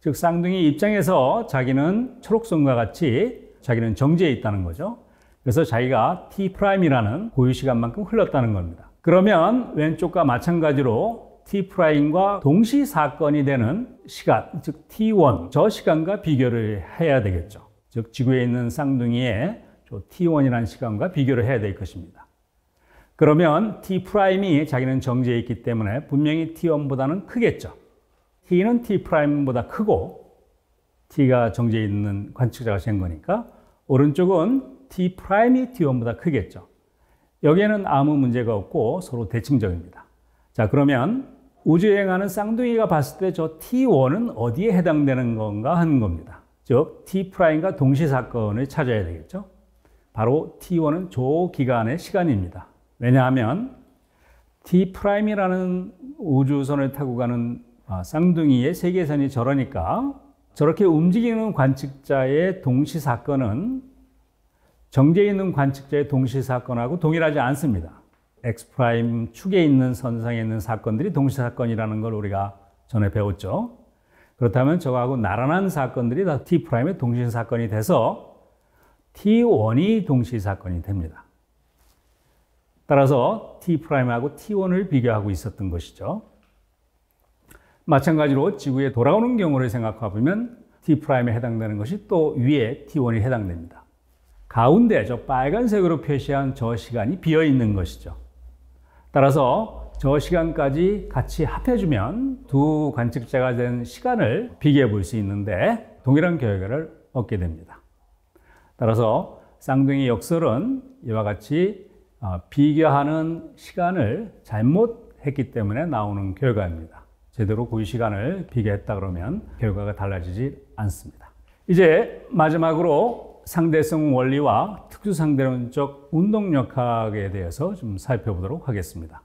즉 쌍둥이 입장에서 자기는 초록선과 같이 자기는 정지에 있다는 거죠. 그래서 자기가 T'이라는 프라임 고유 시간만큼 흘렀다는 겁니다. 그러면 왼쪽과 마찬가지로 T'과 프라임 동시 사건이 되는 시간, 즉 T1, 저 시간과 비교를 해야 되겠죠. 즉 지구에 있는 쌍둥이의 저 T1이라는 시간과 비교를 해야 될 것입니다. 그러면 T'이 프라임 자기는 정지에 있기 때문에 분명히 T1보다는 크겠죠. T는 T'보다 프라임 크고 T가 정지에 있는 관측자가 된 거니까 오른쪽은 T'이 D1보다 크겠죠. 여기에는 아무 문제가 없고 서로 대칭적입니다. 자, 그러면 우주여행하는 쌍둥이가 봤을 때 저 T1은 어디에 해당되는 건가 하는 겁니다. 즉, T'과 동시 사건을 찾아야 되겠죠. 바로 T1은 조 기간의 시간입니다. 왜냐하면 T'이라는 우주선을 타고 가는 아, 쌍둥이의 세계선이 저러니까 저렇게 움직이는 관측자의 동시 사건은 정제에 있는 관측자의 동시 사건하고 동일하지 않습니다. x 축에 있는 선상에 있는 사건들이 동시 사건이라는 걸 우리가 전에 배웠죠. 그렇다면 저하고 나란한 사건들이 다 t 의 동시 사건이 돼서 t1이 동시 사건이 됩니다. 따라서 t 하고 t1을 비교하고 있었던 것이죠. 마찬가지로 지구에 돌아오는 경우를 생각해보면 T'에 해당되는 것이 또 위에 t 1에 해당됩니다. 가운데 저 빨간색으로 표시한 저 시간이 비어 있는 것이죠. 따라서 저 시간까지 같이 합해주면 두 관측자가 된 시간을 비교해 볼 수 있는데 동일한 결과를 얻게 됩니다. 따라서 쌍둥이 역설은 이와 같이 어, 비교하는 시간을 잘못했기 때문에 나오는 결과입니다. 제대로 고유 그 시간을 비교했다 그러면 결과가 달라지지 않습니다. 이제 마지막으로 상대성 원리와 특수상대론적 운동역학에 대해서 좀 살펴보도록 하겠습니다.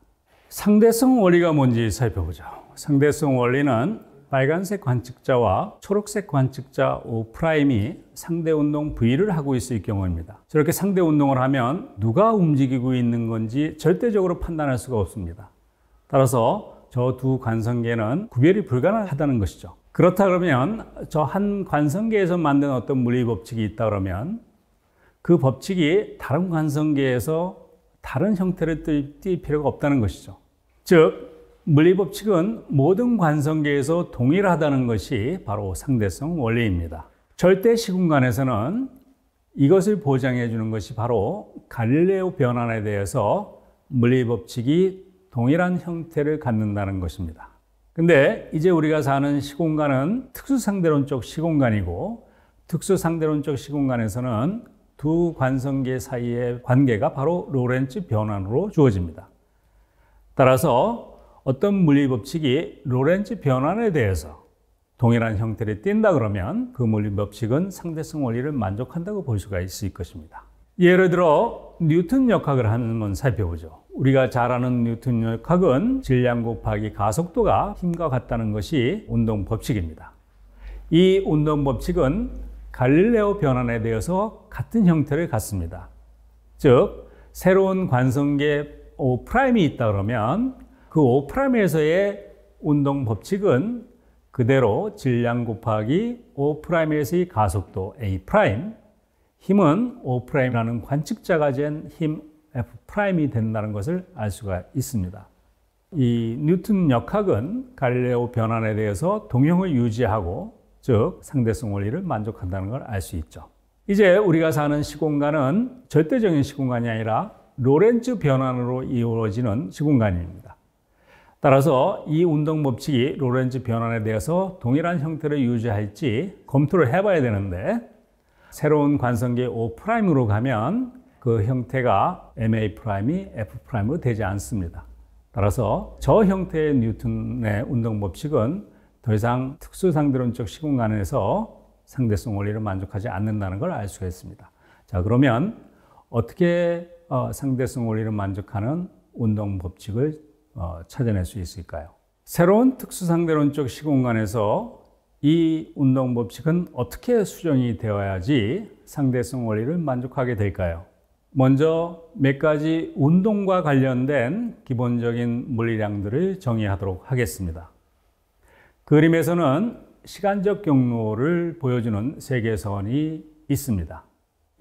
상대성 원리가 뭔지 살펴보죠. 상대성 원리는 빨간색 관측자와 초록색 관측자 O'이 상대 운동 V를 하고 있을 경우입니다. 저렇게 상대 운동을 하면 누가 움직이고 있는 건지 절대적으로 판단할 수가 없습니다. 따라서 저두 관성계는 구별이 불가능하다는 것이죠. 그렇다 그러면 저 한 관성계에서 만든 어떤 물리 법칙이 있다 그러면 그 법칙이 다른 관성계에서 다른 형태를 띌 필요가 없다는 것이죠. 즉 물리 법칙은 모든 관성계에서 동일하다는 것이 바로 상대성 원리입니다. 절대 시공간에서는 이것을 보장해 주는 것이 바로 갈릴레오 변환에 대해서 물리 법칙이 동일한 형태를 갖는다는 것입니다. 근데 이제 우리가 사는 시공간은 특수상대론적 시공간이고 특수상대론적 시공간에서는 두 관성계 사이의 관계가 바로 로렌츠 변환으로 주어집니다. 따라서 어떤 물리 법칙이 로렌츠 변환에 대해서 동일한 형태를 띈다 그러면 그 물리 법칙은 상대성 원리를 만족한다고 볼 수가 있을 것입니다. 예를 들어 뉴턴 역학을 한번 살펴보죠. 우리가 잘 아는 뉴턴 역학은 질량 곱하기 가속도가 힘과 같다는 것이 운동 법칙입니다. 이 운동 법칙은 갈릴레오 변환에 대해서 같은 형태를 갖습니다. 즉 새로운 관성계 O'이 있다 그러면 그 O'에서의 운동 법칙은 그대로 질량 곱하기 O'에서의 가속도 A', 힘은 O'라는 관측자가 잰힘 F'이 프라임 된다는 것을 알 수가 있습니다. 이 뉴턴 역학은 갈릴레오 변환에 대해서 동형을 유지하고 즉 상대성 원리를 만족한다는 걸 알 수 있죠. 이제 우리가 사는 시공간은 절대적인 시공간이 아니라 로렌츠 변환으로 이루어지는 시공간입니다. 따라서 이 운동 법칙이 로렌츠 변환에 대해서 동일한 형태를 유지할지 검토를 해봐야 되는데 새로운 관성계 5'으로 가면 그 형태가 MA 프라임이 F 프라임으로 되지 않습니다. 따라서 저 형태의 뉴턴의 운동 법칙은 더 이상 특수 상대론적 시공간에서 상대성 원리를 만족하지 않는다는 걸 알 수가 있습니다. 자, 그러면 어떻게 어, 상대성 원리를 만족하는 운동 법칙을 어, 찾아낼 수 있을까요? 새로운 특수 상대론적 시공간에서 이 운동 법칙은 어떻게 수정이 되어야지 상대성 원리를 만족하게 될까요? 먼저 몇 가지 운동과 관련된 기본적인 물리량들을 정의하도록 하겠습니다. 그림에서는 시간적 경로를 보여주는 세계선이 있습니다.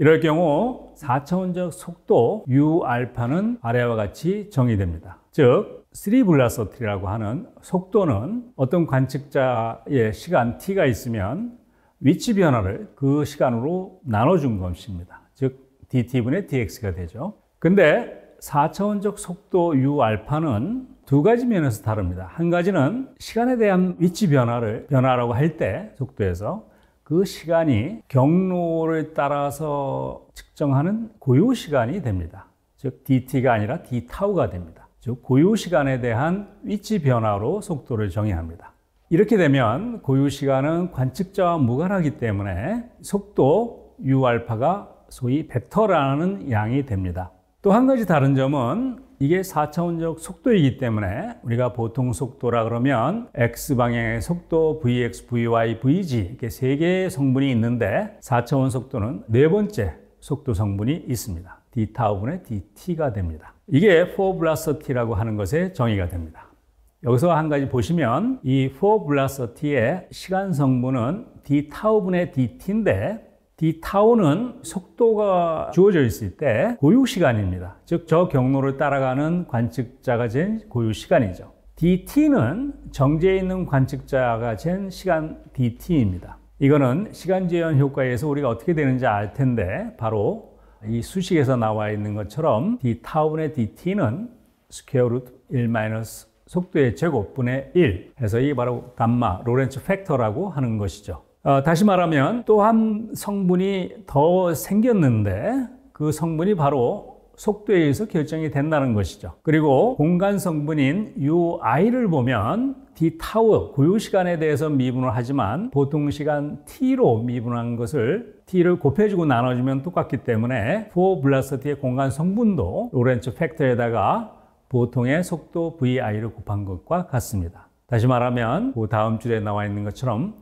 이럴 경우 4차원적 속도 u알파는 아래와 같이 정의됩니다. 즉, 3 블라서티라고 하는 속도는 어떤 관측자의 시간 t가 있으면 위치 변화를 그 시간으로 나눠준 것입니다. 즉, dt분의 dx가 되죠. 근데 4차원적 속도 u알파는 두 가지 면에서 다릅니다. 한 가지는 시간에 대한 위치 변화를 변화라고 할 때 속도에서 그 시간이 경로를 따라서 측정하는 고유 시간이 됩니다. 즉 dt가 아니라 d타우가 됩니다. 즉 고유 시간에 대한 위치 변화로 속도를 정의합니다. 이렇게 되면 고유 시간은 관측자와 무관하기 때문에 속도 u알파가 소위 벡터라는 양이 됩니다. 또 한 가지 다른 점은 이게 4차원적 속도이기 때문에 우리가 보통 속도라 그러면 x 방향의 속도 vx, vy, vg 이렇게 세 개의 성분이 있는데 4차원 속도는 네 번째 속도 성분이 있습니다. d타분의 dt가 됩니다. 이게 4블라서티라고 하는 것의 정의가 됩니다. 여기서 한 가지 보시면 이 4블라서티의 시간 성분은 d타우분의 dt인데 D타운은 속도가 주어져 있을 때 고유 시간입니다. 즉, 저 경로를 따라가는 관측자가 된 고유 시간이죠. DT는 정지에 있는 관측자가 된 시간 DT입니다. 이거는 시간 재현 효과에서 우리가 어떻게 되는지 알 텐데, 바로 이 수식에서 나와 있는 것처럼 D타운의 DT는 스퀘어 루트 1 속도의 제곱분의 1 해서 이 바로 감마 로렌츠 팩터라고 하는 것이죠. 어, 다시 말하면 또 한 성분이 더 생겼는데 그 성분이 바로 속도에 의해서 결정이 된다는 것이죠. 그리고 공간 성분인 UI를 보면 D타워 고유 시간에 대해서 미분을 하지만 보통 시간 T로 미분한 것을 T를 곱해주고 나눠주면 똑같기 때문에 4 블라스티의 공간 성분도 로렌츠 팩터에다가 보통의 속도 VI를 곱한 것과 같습니다. 다시 말하면 그 다음 줄에 나와 있는 것처럼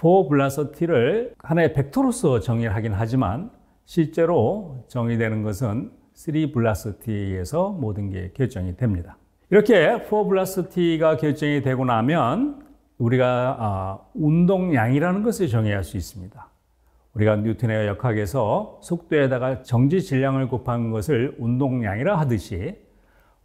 4 플러스 t를 하나의 벡터로서 정의를 하긴 하지만 실제로 정의되는 것은 3 플러스 t에서 모든 게 결정이 됩니다. 이렇게 4 플러스 t가 결정이 되고 나면 우리가 아, 운동량이라는 것을 정의할 수 있습니다. 우리가 뉴턴의 역학에서 속도에다가 정지 질량을 곱한 것을 운동량이라 하듯이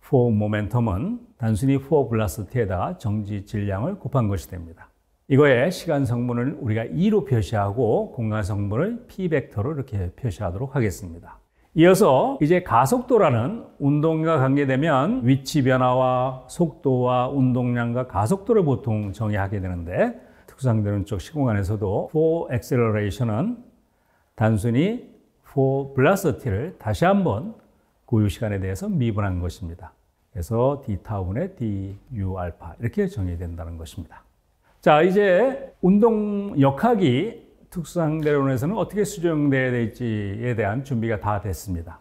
4 모멘텀은 단순히 4 플러스 t에다 정지 질량을 곱한 것이 됩니다. 이거의 시간 성분을 우리가 2로 표시하고 공간 성분을 p 벡터로 이렇게 표시하도록 하겠습니다. 이어서 이제 가속도라는 운동과 관계되면 위치 변화와 속도와 운동량과 가속도를 보통 정의하게 되는데 특수상되는 쪽 시공간에서도 for acceleration은 단순히 for velocity를 다시 한번 고유 시간에 대해서 미분한 것입니다. 그래서 d타운의 du 알파 이렇게 정의된다는 것입니다. 자, 이제 운동 역학이 특수상대론에서는 어떻게 수정되어야 될지에 대한 준비가 다 됐습니다.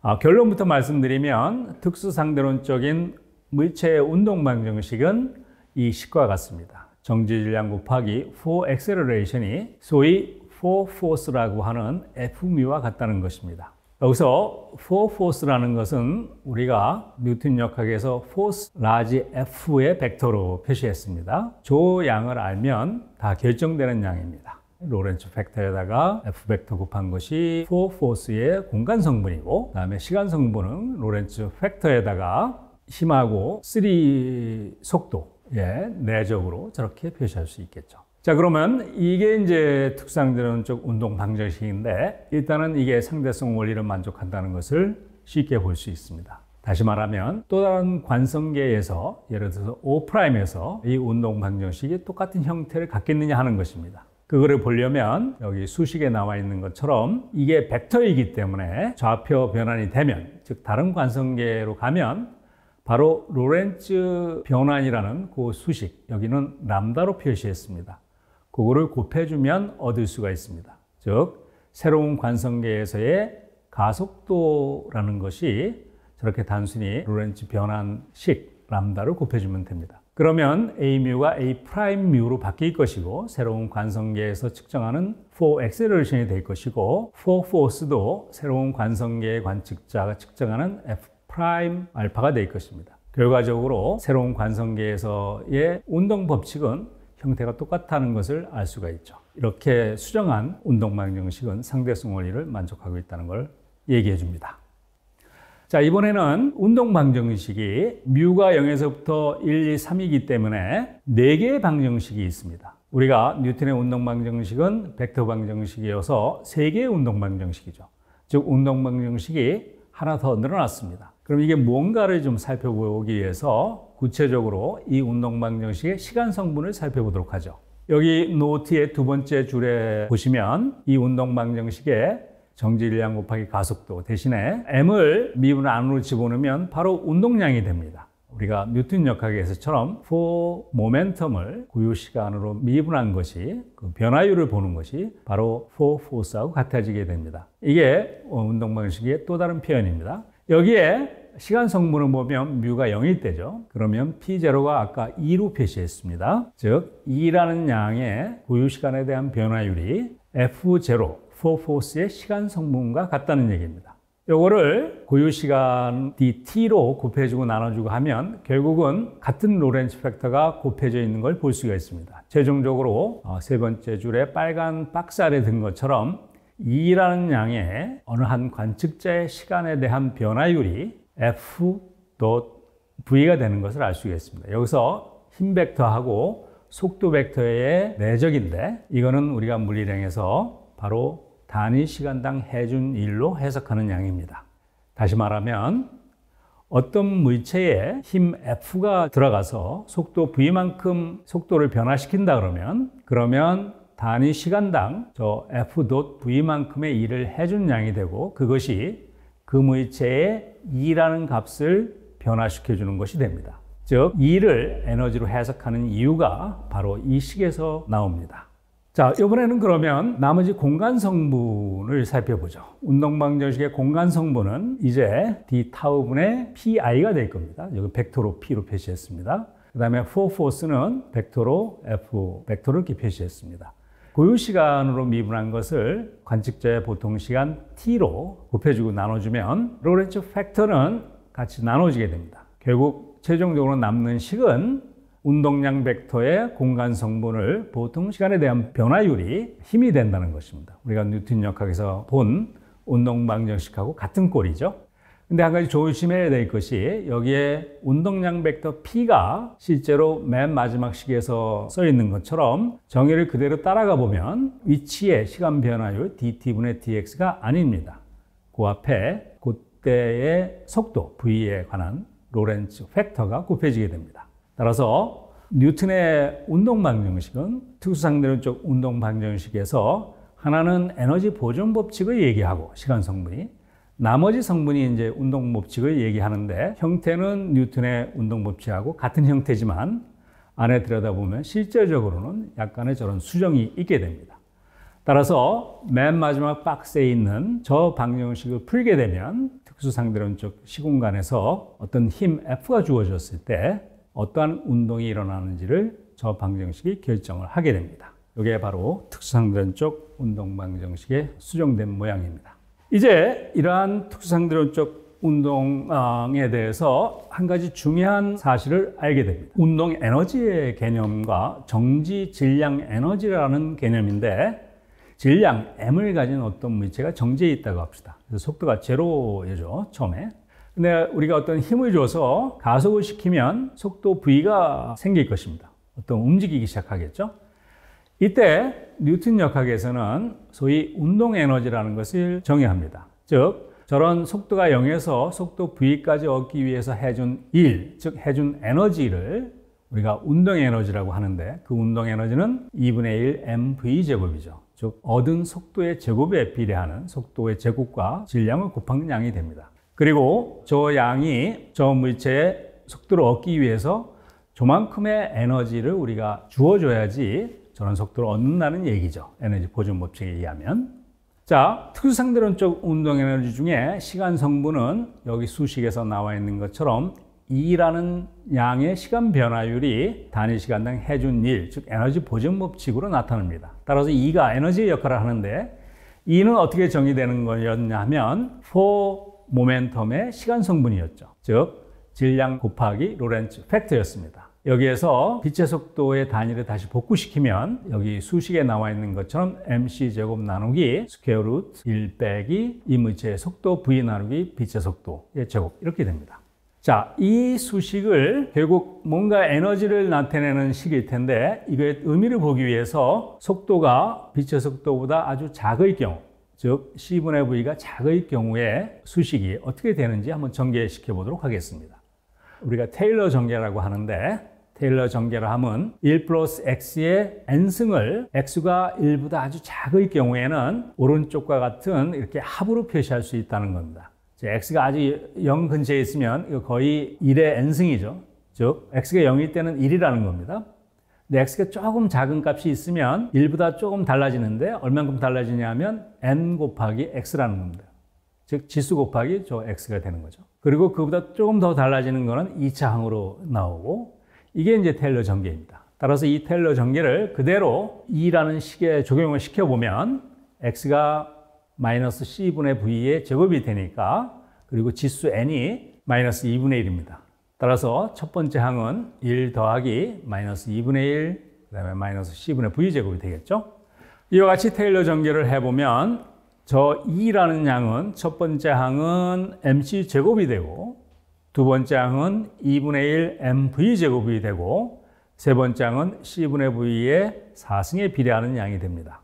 아, 결론부터 말씀드리면 특수상대론적인 물체의 운동 방정식은 이 식과 같습니다. 정지질량 곱하기 4 acceleration이 소위 4 force라고 하는 F미와 같다는 것입니다. 여기서 for force라는 것은 우리가 뉴턴 역학에서 force 라지 F의 벡터로 표시했습니다. 조 양을 알면 다 결정되는 양입니다. 로렌츠 벡터에다가 F 벡터 곱한 것이 four force의 공간 성분이고 그다음에 시간 성분은 로렌츠 벡터에다가 힘하고 3 속도 예, 내적으로 저렇게 표시할 수 있겠죠. 자, 그러면 이게 이제 특상대론적 운동 방정식인데 일단은 이게 상대성 원리를 만족한다는 것을 쉽게 볼 수 있습니다. 다시 말하면 또 다른 관성계에서 예를 들어서 오프라임에서이 운동 방정식이 똑같은 형태를 갖겠느냐 하는 것입니다. 그거를 보려면 여기 수식에 나와 있는 것처럼 이게 벡터이기 때문에 좌표 변환이 되면 즉 다른 관성계로 가면 바로 로렌츠 변환이라는 그 수식 여기는 람다로 표시했습니다. 그거를 곱해주면 얻을 수가 있습니다. 즉, 새로운 관성계에서의 가속도라는 것이 저렇게 단순히 로렌츠 변환식 람다를 곱해주면 됩니다. 그러면 A뮤가 A'M'로 바뀔 것이고 새로운 관성계에서 측정하는 4액셀레이션이 될 것이고 4포스도 새로운 관성계의 관측자가 측정하는 F' 알파가 될 것입니다. 결과적으로 새로운 관성계에서의 운동 법칙은 형태가 똑같다는 것을 알 수가 있죠. 이렇게 수정한 운동망 형식은 상대성 원리를 만족하고 있다는 걸 얘기해 줍니다. 자, 이번에는 운동 방정식이 뮤가 0에서부터 1, 2, 3이기 때문에 4개의 방정식이 있습니다. 우리가 뉴턴의 운동 방정식은 벡터 방정식이어서 3개의 운동 방정식이죠. 즉, 운동 방정식이 하나 더 늘어났습니다. 그럼 이게 뭔가를 좀 살펴보기 위해서 구체적으로 이 운동방 정식의 시간 성분을 살펴보도록 하죠. 여기 노트의 두 번째 줄에 보시면 이 운동방 정식의 정지질량 곱하기 가속도 대신에 m을 미분 안으로 집어넣으면 바로 운동량이 됩니다. 우리가 뉴턴 역학에서처럼 for momentum을 구유 시간으로 미분한 것이 그 변화율을 보는 것이 바로 for force하고 같아지게 됩니다. 이게 운동 방식의 또 다른 표현입니다. 여기에 시간 성분을 보면 뮤가 0일때죠 그러면 P0가 아까 2로 표시했습니다. 즉 2라는 양의 고유 시간에 대한 변화율이 F0, 4포스의 시간 성분과 같다는 얘기입니다. 요거를 고유 시간 dt로 곱해주고 나눠주고 하면 결국은 같은 로렌츠 팩터가 곱해져 있는 걸 볼 수가 있습니다. 최종적으로 어, 세 번째 줄에 빨간 박스 아래 든 것처럼 E라는 양의 어느 한 관측자의 시간에 대한 변화율이 F. V가 되는 것을 알 수있습니다 여기서 힘 벡터하고 속도 벡터의 내적인데 이거는 우리가 물리량에서 바로 단위 시간당 해준 일로 해석하는 양입니다. 다시 말하면 어떤 물체에 힘 F가 들어가서 속도 V만큼 속도를 변화시킨다 그러면 그러면 단위 시간당 저 f.v만큼의 일을 해준 양이 되고 그것이 금의체의 E라는 값을 변화시켜 주는 것이 됩니다. 즉, E를 에너지로 해석하는 이유가 바로 이 식에서 나옵니다. 자, 이번에는 그러면 나머지 공간 성분을 살펴보죠. 운동방정식의 공간 성분은 이제 d타우분의 pi가 될 겁니다. 여기 벡터로 p로 표시했습니다. 그 다음에 4 f o r 는 벡터로 f 벡터로 이렇게 표시했습니다. 고유 시간으로 미분한 것을 관측자의 보통 시간 t로 곱해주고 나눠주면 로렌츠 팩터는 같이 나눠지게 됩니다. 결국 최종적으로 남는 식은 운동량 벡터의 공간 성분을 보통 시간에 대한 변화율이 힘이 된다는 것입니다. 우리가 뉴턴 역학에서 본 운동 방정식하고 같은 꼴이죠. 근데 한 가지 조심해야 될 것이 여기에 운동량 벡터 P가 실제로 맨 마지막 식에서 써 있는 것처럼 정의를 그대로 따라가 보면 위치의 시간 변화율 dt분의 dx가 아닙니다. 그 앞에 그때의 속도 v에 관한 로렌츠 팩터가 곱해지게 됩니다. 따라서 뉴튼의 운동 방정식은 특수상대론적 운동 방정식에서 하나는 에너지 보존 법칙을 얘기하고 시간 성분이 나머지 성분이 이제 운동 법칙을 얘기하는데 형태는 뉴턴의 운동 법칙하고 같은 형태지만 안에 들여다보면 실제적으로는 약간의 저런 수정이 있게 됩니다. 따라서 맨 마지막 박스에 있는 저 방정식을 풀게 되면 특수상대론적 시공간에서 어떤 힘 F가 주어졌을 때 어떠한 운동이 일어나는지를 저 방정식이 결정을 하게 됩니다. 이게 바로 특수상대론적 운동 방정식의 수정된 모양입니다. 이제 이러한 특수상대론적 운동에 대해서 한 가지 중요한 사실을 알게 됩니다. 운동 에너지의 개념과 정지 질량 에너지라는 개념인데 질량 m을 가진 어떤 물체가 정지에 있다고 합시다. 그래서 속도가 제로죠 처음에. 근데 우리가 어떤 힘을 줘서 가속을 시키면 속도 v가 생길 것입니다. 어떤 움직이기 시작하겠죠. 이때 뉴턴 역학에서는 소위 운동 에너지라는 것을 정의합니다. 즉 저런 속도가 0에서 속도 v까지 얻기 위해서 해준 일, 즉 해준 에너지를 우리가 운동 에너지라고 하는데 그 운동 에너지는 2분의 1 mv 제곱이죠. 즉 얻은 속도의 제곱에 비례하는 속도의 제곱과 질량을 곱한 양이 됩니다. 그리고 저 양이 저 물체의 속도를 얻기 위해서 저만큼의 에너지를 우리가 주어줘야지 전원 속도를 얻는다는 얘기죠. 에너지 보존 법칙에 의하면. 자, 특수상대론적 운동 에너지 중에 시간 성분은 여기 수식에서 나와 있는 것처럼 2라는 양의 시간 변화율이 단위 시간당 해준 일, 즉 에너지 보존 법칙으로 나타납니다. 따라서 2가 에너지의 역할을 하는데 2는 어떻게 정의되는 거였냐면 f 모멘텀의 시간 성분이었죠. 즉 질량 곱하기 로렌츠 팩터였습니다. 여기에서 빛의 속도의 단위를 다시 복구시키면 여기 수식에 나와 있는 것처럼 mc 제곱 나누기 스퀘어 루트 1 빼기 이물체 속도 v 나누기 빛의 속도의 제곱 이렇게 됩니다. 자, 이 수식을 결국 뭔가 에너지를 나타내는 식일 텐데 이거의 의미를 보기 위해서 속도가 빛의 속도보다 아주 작을 경우 즉 C분의 V가 작을 경우에 수식이 어떻게 되는지 한번 전개시켜 보도록 하겠습니다. 우리가 테일러 전개라고 하는데 테일러 전개를 함은 1 플러스 x의 n승을 x가 1보다 아주 작을 경우에는 오른쪽과 같은 이렇게 합으로 표시할 수 있다는 겁니다. x가 아주 0 근처에 있으면 거의 1의 n승이죠. 즉 x가 0일 때는 1이라는 겁니다. 근데 x가 조금 작은 값이 있으면 1보다 조금 달라지는데 얼만큼 달라지냐면 n 곱하기 x라는 겁니다. 즉 지수 곱하기 저 x가 되는 거죠. 그리고 그보다 조금 더 달라지는 거는 2차 항으로 나오고 이게 이제 테일러 전개입니다. 따라서 이 테일러 전개를 그대로 E라는 식에 적용을 시켜보면 X가 마이너스 C분의 V의 제곱이 되니까 그리고 지수 N이 마이너스 2분의 1입니다. 따라서 첫 번째 항은 1 더하기 마이너스 2분의 1, 그 다음에 마이너스 C분의 V제곱이 되겠죠. 이와 같이 테일러 전개를 해보면 저 E라는 양은 첫 번째 항은 MC 제곱이 되고 두 번째 항은 2분의 1 mv제곱이 되고 세 번째 항은 c분의 v의 4승에 비례하는 양이 됩니다.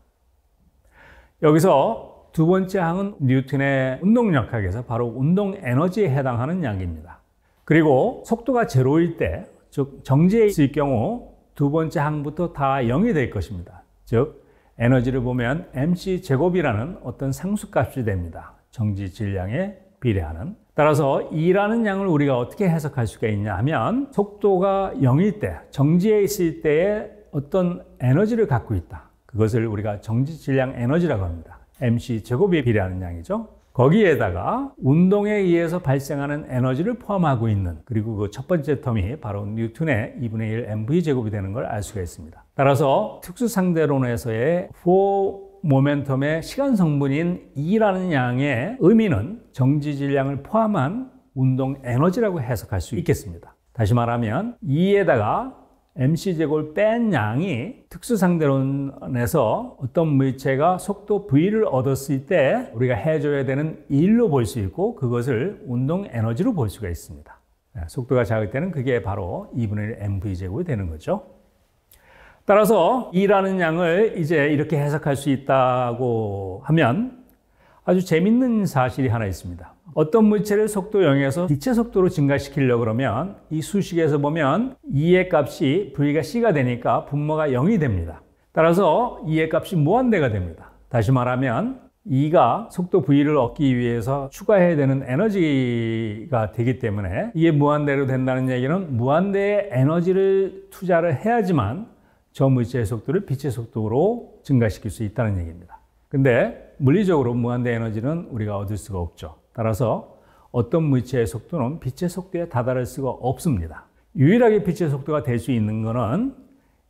여기서 두 번째 항은 뉴턴의 운동역학에서 바로 운동에너지에 해당하는 양입니다. 그리고 속도가 제로일 때, 즉 정지에 있을 경우 두 번째 항부터 다 0이 될 것입니다. 즉 에너지를 보면 mc 제곱이라는 어떤 상수값이 됩니다. 정지 질량에 비례하는 따라서 2라는 양을 우리가 어떻게 해석할 수가 있냐 하면 속도가 0일 때, 정지에 있을 때에 어떤 에너지를 갖고 있다. 그것을 우리가 정지 질량 에너지라고 합니다. MC 제곱에 비례하는 양이죠. 거기에다가 운동에 의해서 발생하는 에너지를 포함하고 있는 그리고 그 첫 번째 텀이 바로 뉴턴의 2분의 1 mv 제곱이 되는 걸 알 수가 있습니다. 따라서 특수상대론에서의 모멘텀의 시간 성분인 E라는 양의 의미는 정지 질량을 포함한 운동 에너지라고 해석할 수 있겠습니다. 다시 말하면 E에다가 MC 제곱을 뺀 양이 특수상대론에서 어떤 물체가 속도 V를 얻었을 때 우리가 해줘야 되는 일로 볼 수 있고 그것을 운동 에너지로 볼 수가 있습니다. 네, 속도가 작을 때는 그게 바로 2분의 1 mv 제곱이 되는 거죠. 따라서 이라는 양을 이제 이렇게 해석할 수 있다고 하면 아주 재밌는 사실이 하나 있습니다. 어떤 물체를 속도 0에서 빛의 속도로 증가시키려고 그러면 이 수식에서 보면 2의 값이 V가 C가 되니까 분모가 0이 됩니다. 따라서 2의 값이 무한대가 됩니다. 다시 말하면 2가 속도 V를 얻기 위해서 추가해야 되는 에너지가 되기 때문에 이게 무한대로 된다는 얘기는 무한대의 에너지를 투자를 해야지만 저 물질의 속도를 빛의 속도로 증가시킬 수 있다는 얘기입니다. 근데 물리적으로 무한대 에너지는 우리가 얻을 수가 없죠. 따라서 어떤 물체의 속도는 빛의 속도에 다다를 수가 없습니다. 유일하게 빛의 속도가 될 수 있는 것은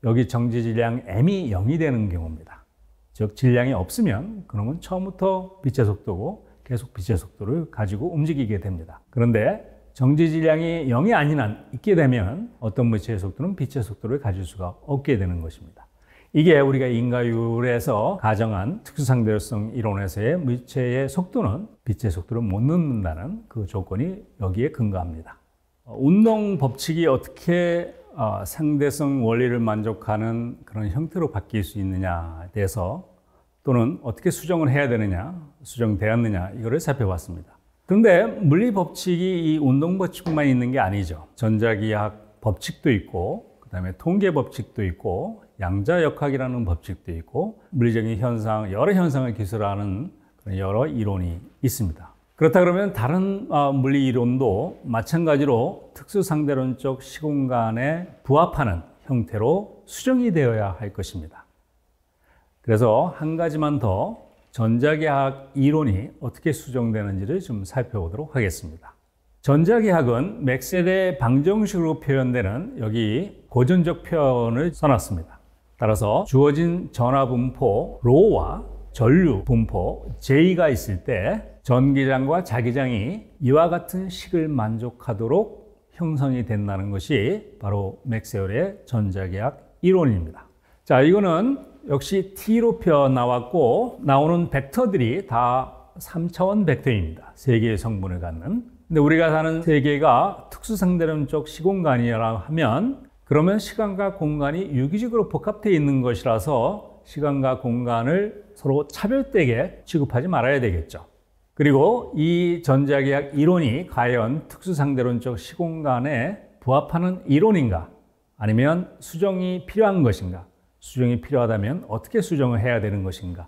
여기 정지 질량 m이 0이 되는 경우입니다. 즉 질량이 없으면 그러면 처음부터 빛의 속도고 계속 빛의 속도를 가지고 움직이게 됩니다. 그런데 정지 질량이 0이 아닌 한 있게 되면 어떤 물체의 속도는 빛의 속도를 가질 수가 없게 되는 것입니다. 이게 우리가 인과율에서 가정한 특수상대성 이론에서의 물체의 속도는 빛의 속도를 못 넣는다는 그 조건이 여기에 근거합니다. 어, 운동 법칙이 어떻게 어, 상대성 원리를 만족하는 그런 형태로 바뀔 수 있느냐에 대해서 또는 어떻게 수정을 해야 되느냐, 수정되었느냐 이거를 살펴봤습니다. 그런데 물리 법칙이 이 운동 법칙만 있는 게 아니죠. 전자기학 법칙도 있고, 그 다음에 통계 법칙도 있고, 양자역학이라는 법칙도 있고, 물리적인 현상, 여러 현상을 기술하는 그런 여러 이론이 있습니다. 그렇다 그러면 다른 어, 물리 이론도 마찬가지로 특수상대론적 시공간에 부합하는 형태로 수정이 되어야 할 것입니다. 그래서 한 가지만 더 전자계학 이론이 어떻게 수정되는지를 좀 살펴보도록 하겠습니다. 전자계학은 맥셀의 방정식으로 표현되는 여기 고전적 표현을 써놨습니다. 따라서 주어진 전화분포 로와 전류분포 J가 있을 때 전기장과 자기장이 이와 같은 식을 만족하도록 형성이 된다는 것이 바로 맥세의 전자계학 이론입니다. 자, 이거는 역시 T로 표나왔고 나오는 벡터들이 다 3차원 벡터입니다. 세 개의 성분을 갖는. 근데 우리가 사는 세계가 특수상대론적 시공간이라 하면 그러면 시간과 공간이 유기적으로 복합되어 있는 것이라서 시간과 공간을 서로 차별되게 취급하지 말아야 되겠죠. 그리고 이 전자계약 이론이 과연 특수상대론적 시공간에 부합하는 이론인가 아니면 수정이 필요한 것인가 수정이 필요하다면 어떻게 수정을 해야 되는 것인가?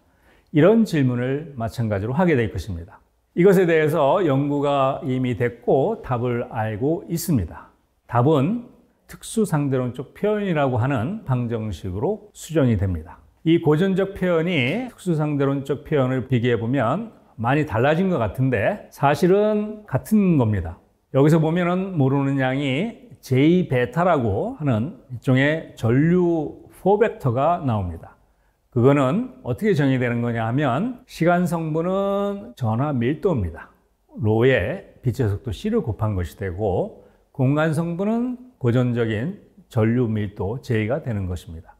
이런 질문을 마찬가지로 하게 될 것입니다. 이것에 대해서 연구가 이미 됐고 답을 알고 있습니다. 답은 특수상대론적 표현이라고 하는 방정식으로 수정이 됩니다. 이 고전적 표현이 특수상대론적 표현을 비교해 보면 많이 달라진 것 같은데 사실은 같은 겁니다. 여기서 보면 모르는 양이 J베타라고 하는 일종의 전류 포벡터가 나옵니다. 그거는 어떻게 정의되는 거냐 하면 시간 성분은 전화 밀도입니다. 로에 빛의 속도 c를 곱한 것이 되고 공간 성분은 고전적인 전류 밀도 j가 되는 것입니다.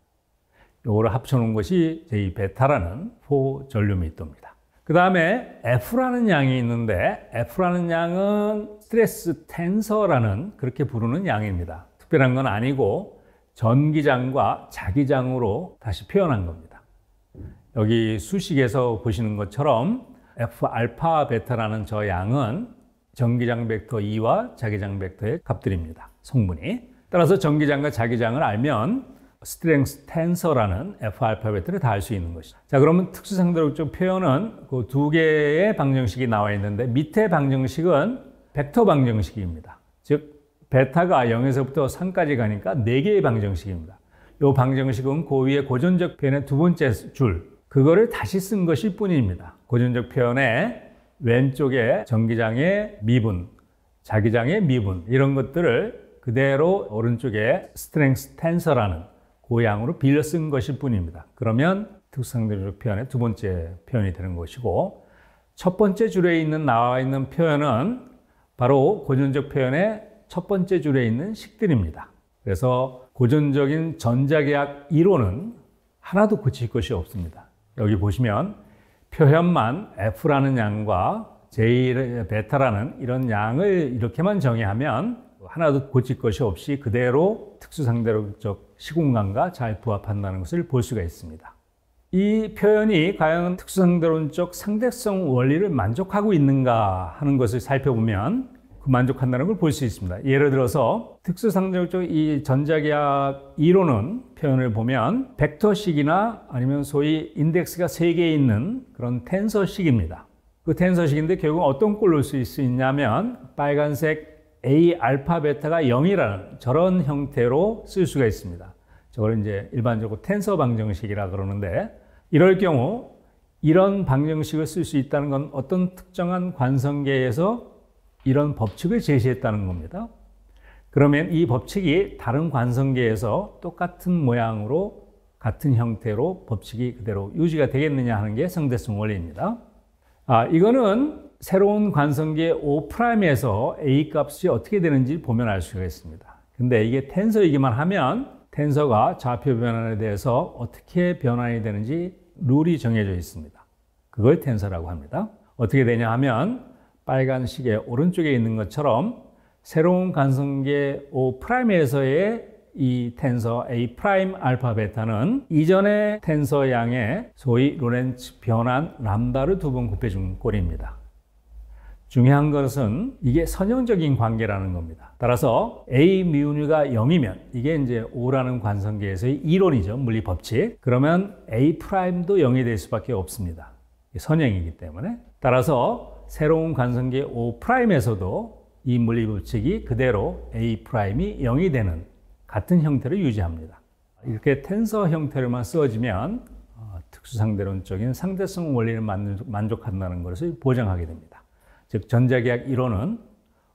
요거를 합쳐놓은 것이 j 베타라는 4전류 밀도입니다. 그 다음에 F라는 양이 있는데 F라는 양은 스트레스 텐서라는 그렇게 부르는 양입니다. 특별한 건 아니고 전기장과 자기장으로 다시 표현한 겁니다. 여기 수식에서 보시는 것처럼 F 알파 베타라는 저 양은 전기장 벡터 2와 자기장 벡터의 값들입니다. 성분이. 따라서 전기장과 자기장을 알면 스트렝스 텐서라는 F 알파 베타를 다 알 수 있는 것이죠. 자, 그러면 특수 상대력적 표현은 그 두 개의 방정식이 나와 있는데 밑에 방정식은 벡터 방정식입니다. 즉 베타가 0에서부터 3까지 가니까 4개의 방정식입니다. 이 방정식은 고위의 고전적 표현의 두 번째 줄, 그거를 다시 쓴 것일 뿐입니다. 고전적 표현의 왼쪽에 전기장의 미분, 자기장의 미분 이런 것들을 그대로 오른쪽에 스트렝스 텐서라는 고양으로 빌려 쓴 것일 뿐입니다. 그러면 특성대조적 표현의 두 번째 표현이 되는 것이고 첫 번째 줄에 있는 나와 있는 표현은 바로 고전적 표현의 첫 번째 줄에 있는 식들입니다. 그래서 고전적인 전자계약 1호는 하나도 고칠 것이 없습니다. 여기 보시면 표현만 F라는 양과 J 베타라는 이런 양을 이렇게만 정의하면 하나도 고칠 것이 없이 그대로 특수상대적 시공간과 잘 부합한다는 것을 볼 수가 있습니다. 이 표현이 과연 특수상대론적 상대성 원리를 만족하고 있는가 하는 것을 살펴보면 그 만족한다는 걸 볼 수 있습니다. 예를 들어서 특수상정적 이 전자계약 이론은 표현을 보면 벡터식이나 아니면 소위 인덱스가 3개 있는 그런 텐서식입니다. 그 텐서식인데 결국 어떤 꼴로 쓸수 있냐면 빨간색 A 알파 베타가 0이라는 저런 형태로 쓸 수가 있습니다. 저걸 이제 일반적으로 텐서 방정식이라 그러는데 이럴 경우 이런 방정식을 쓸 수 있다는 건 어떤 특정한 관성계에서 이런 법칙을 제시했다는 겁니다. 그러면 이 법칙이 다른 관성계에서 똑같은 모양으로 같은 형태로 법칙이 그대로 유지가 되겠느냐 하는 게 상대성 원리입니다. 아, 이거는 새로운 관성계 5'에서 a 값이 어떻게 되는지 보면 알 수가 있습니다. 근데 이게 텐서이기만 하면 텐서가 좌표 변환에 대해서 어떻게 변환이 되는지 룰이 정해져 있습니다. 그걸 텐서라고 합니다. 어떻게 되냐 하면 빨간 시계 오른쪽에 있는 것처럼 새로운 간성계 O 프라임에서의 이 텐서 A 프라임 알파 베타는 이전의 텐서 양의 소위 로렌츠 변환 람다를 두 번 곱해준 꼴입니다. 중요한 것은 이게 선형적인 관계라는 겁니다. 따라서 A 미운유가 0이면 이게 이제 O라는 관성계에서의 이론이죠. 물리 법칙. 그러면 A 프라임도 0이 될 수밖에 없습니다. 선형이기 때문에. 따라서 새로운 관성계 O'에서도 이 물리법칙이 그대로 A'이 0이 되는 같은 형태를 유지합니다. 이렇게 텐서 형태로만 쓰어지면 어, 특수상대론적인 상대성 원리를 만족한다는 것을 보장하게 됩니다. 즉 전자계약 이론은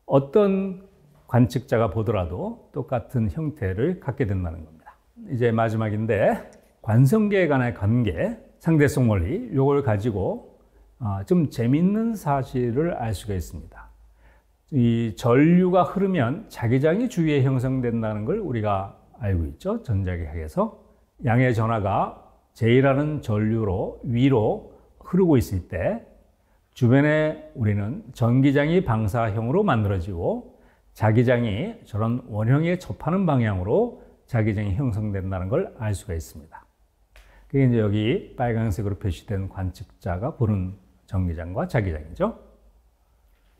어떤 관측자가 보더라도 똑같은 형태를 갖게 된다는 겁니다. 이제 마지막인데 관성계에 관한 관계, 상대성 원리 요걸 가지고 아, 좀 재밌는 사실을 알 수가 있습니다. 이 전류가 흐르면 자기장이 주위에 형성된다는 걸 우리가 알고 있죠. 전자계학에서 양의 전하가 J라는 전류로 위로 흐르고 있을 때 주변에 우리는 전기장이 방사형으로 만들어지고 자기장이 저런 원형에 접하는 방향으로 자기장이 형성된다는 걸 알 수가 있습니다. 그게 이제 여기 빨간색으로 표시된 관측자가 보는 정류장과 자기장이죠.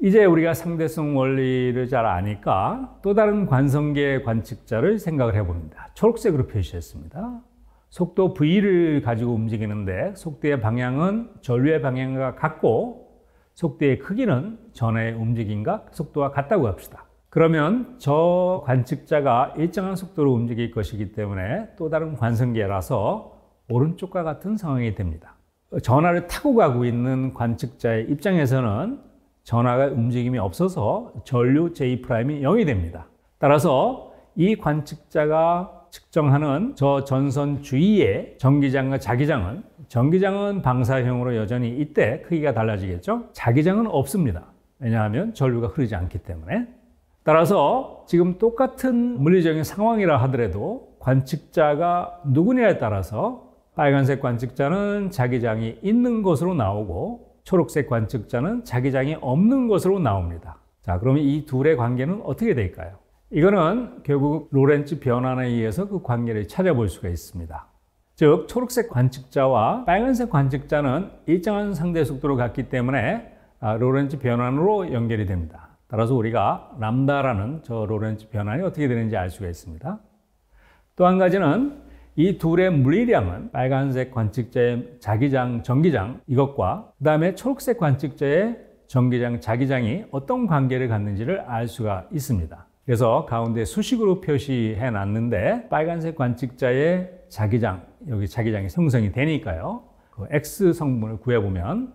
이제 우리가 상대성 원리를 잘 아니까 또 다른 관성계 관측자를 생각을 해봅니다. 초록색으로 표시했습니다. 속도 V를 가지고 움직이는데 속도의 방향은 전류의 방향과 같고 속도의 크기는 전의 움직임과 속도와 같다고 합시다. 그러면 저 관측자가 일정한 속도로 움직일 것이기 때문에 또 다른 관성계라서 오른쪽과 같은 상황이 됩니다. 전화를 타고 가고 있는 관측자의 입장에서는 전화가 움직임이 없어서 전류 J'이 0이 됩니다. 따라서 이 관측자가 측정하는 저 전선 주위의 전기장과 자기장은 전기장은 방사형으로 여전히 이때 크기가 달라지겠죠? 자기장은 없습니다. 왜냐하면 전류가 흐르지 않기 때문에. 따라서 지금 똑같은 물리적인 상황이라 하더라도 관측자가 누구냐에 따라서 빨간색 관측자는 자기장이 있는 것으로 나오고 초록색 관측자는 자기장이 없는 것으로 나옵니다. 자, 그러면 이 둘의 관계는 어떻게 될까요? 이거는 결국 로렌츠 변환에 의해서 그 관계를 찾아볼 수가 있습니다. 즉, 초록색 관측자와 빨간색 관측자는 일정한 상대 속도로 갔기 때문에 아, 로렌츠 변환으로 연결이 됩니다. 따라서 우리가 람다라는 저 로렌츠 변환이 어떻게 되는지 알 수가 있습니다. 또 한 가지는 이 둘의 물리량은 빨간색 관측자의 자기장, 전기장 이것과 그 다음에 초록색 관측자의 전기장, 자기장이 어떤 관계를 갖는지를 알 수가 있습니다. 그래서 가운데 수식으로 표시해 놨는데 빨간색 관측자의 자기장, 여기 자기장이 형성이 되니까요. 그 X 성분을 구해보면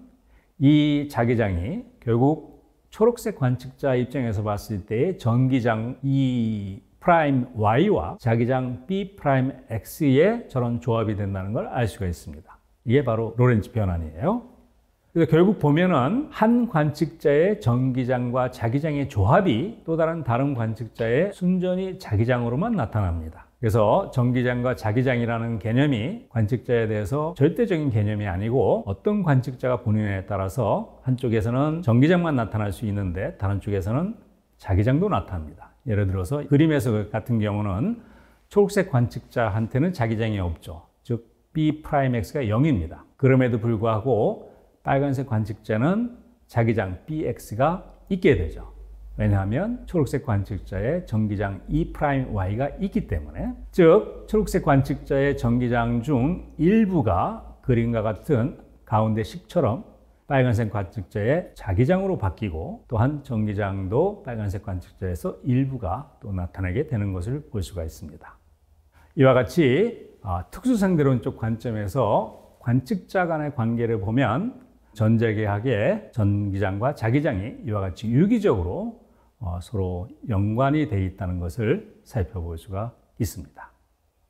이 자기장이 결국 초록색 관측자 입장에서 봤을 때 전기장 이 e 프라임 Y와 자기장 B 프라임 X의 저런 조합이 된다는 걸 알 수가 있습니다. 이게 바로 로렌츠 변환이에요. 그래서 결국 보면은 한 관측자의 전기장과 자기장의 조합이 또 다른 다른 관측자의 순전히 자기장으로만 나타납니다. 그래서 전기장과 자기장이라는 개념이 관측자에 대해서 절대적인 개념이 아니고 어떤 관측자가 본인에 따라서 한쪽에서는 전기장만 나타날 수 있는데 다른 쪽에서는 자기장도 나타납니다. 예를 들어서 그림에서 같은 경우는 초록색 관측자한테는 자기장이 없죠. 즉 B'X가 0입니다. 그럼에도 불구하고 빨간색 관측자는 자기장 BX가 있게 되죠. 왜냐하면 초록색 관측자의 전기장 E'Y가 있기 때문에 즉 초록색 관측자의 전기장 중 일부가 그림과 같은 가운데 식처럼 빨간색 관측자의 자기장으로 바뀌고 또한 전기장도 빨간색 관측자에서 일부가 또 나타나게 되는 것을 볼 수가 있습니다. 이와 같이 아, 특수상대론적 관점에서 관측자 간의 관계를 보면 전자계학의 전기장과 자기장이 이와 같이 유기적으로 어, 서로 연관이 되어 있다는 것을 살펴볼 수가 있습니다.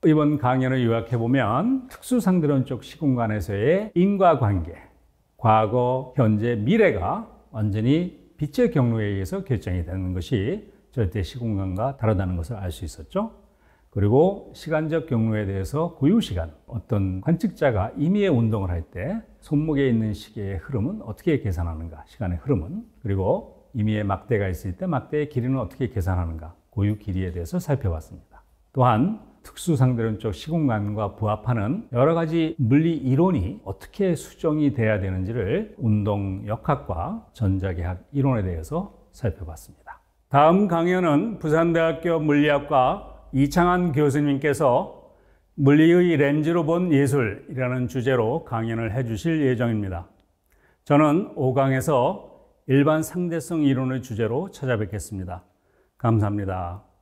이번 강연을 요약해 보면 특수상대론적 시공간에서의 인과관계, 과거, 현재, 미래가 완전히 빛의 경로에 의해서 결정이 되는 것이 절대 시공간과 다르다는 것을 알 수 있었죠. 그리고 시간적 경로에 대해서 고유시간, 어떤 관측자가 임의의 운동을 할 때 손목에 있는 시계의 흐름은 어떻게 계산하는가, 시간의 흐름은. 그리고 임의의 막대가 있을 때 막대의 길이는 어떻게 계산하는가, 고유 길이에 대해서 살펴봤습니다. 또한 특수상대론적 시공간과 부합하는 여러 가지 물리 이론이 어떻게 수정이 돼야 되는지를 운동 역학과 전자계학 이론에 대해서 살펴봤습니다. 다음 강연은 부산대학교 물리학과 이창한 교수님께서 물리의 렌즈로 본 예술이라는 주제로 강연을 해 주실 예정입니다. 저는 5강에서 일반 상대성 이론을 주제로 찾아뵙겠습니다. 감사합니다.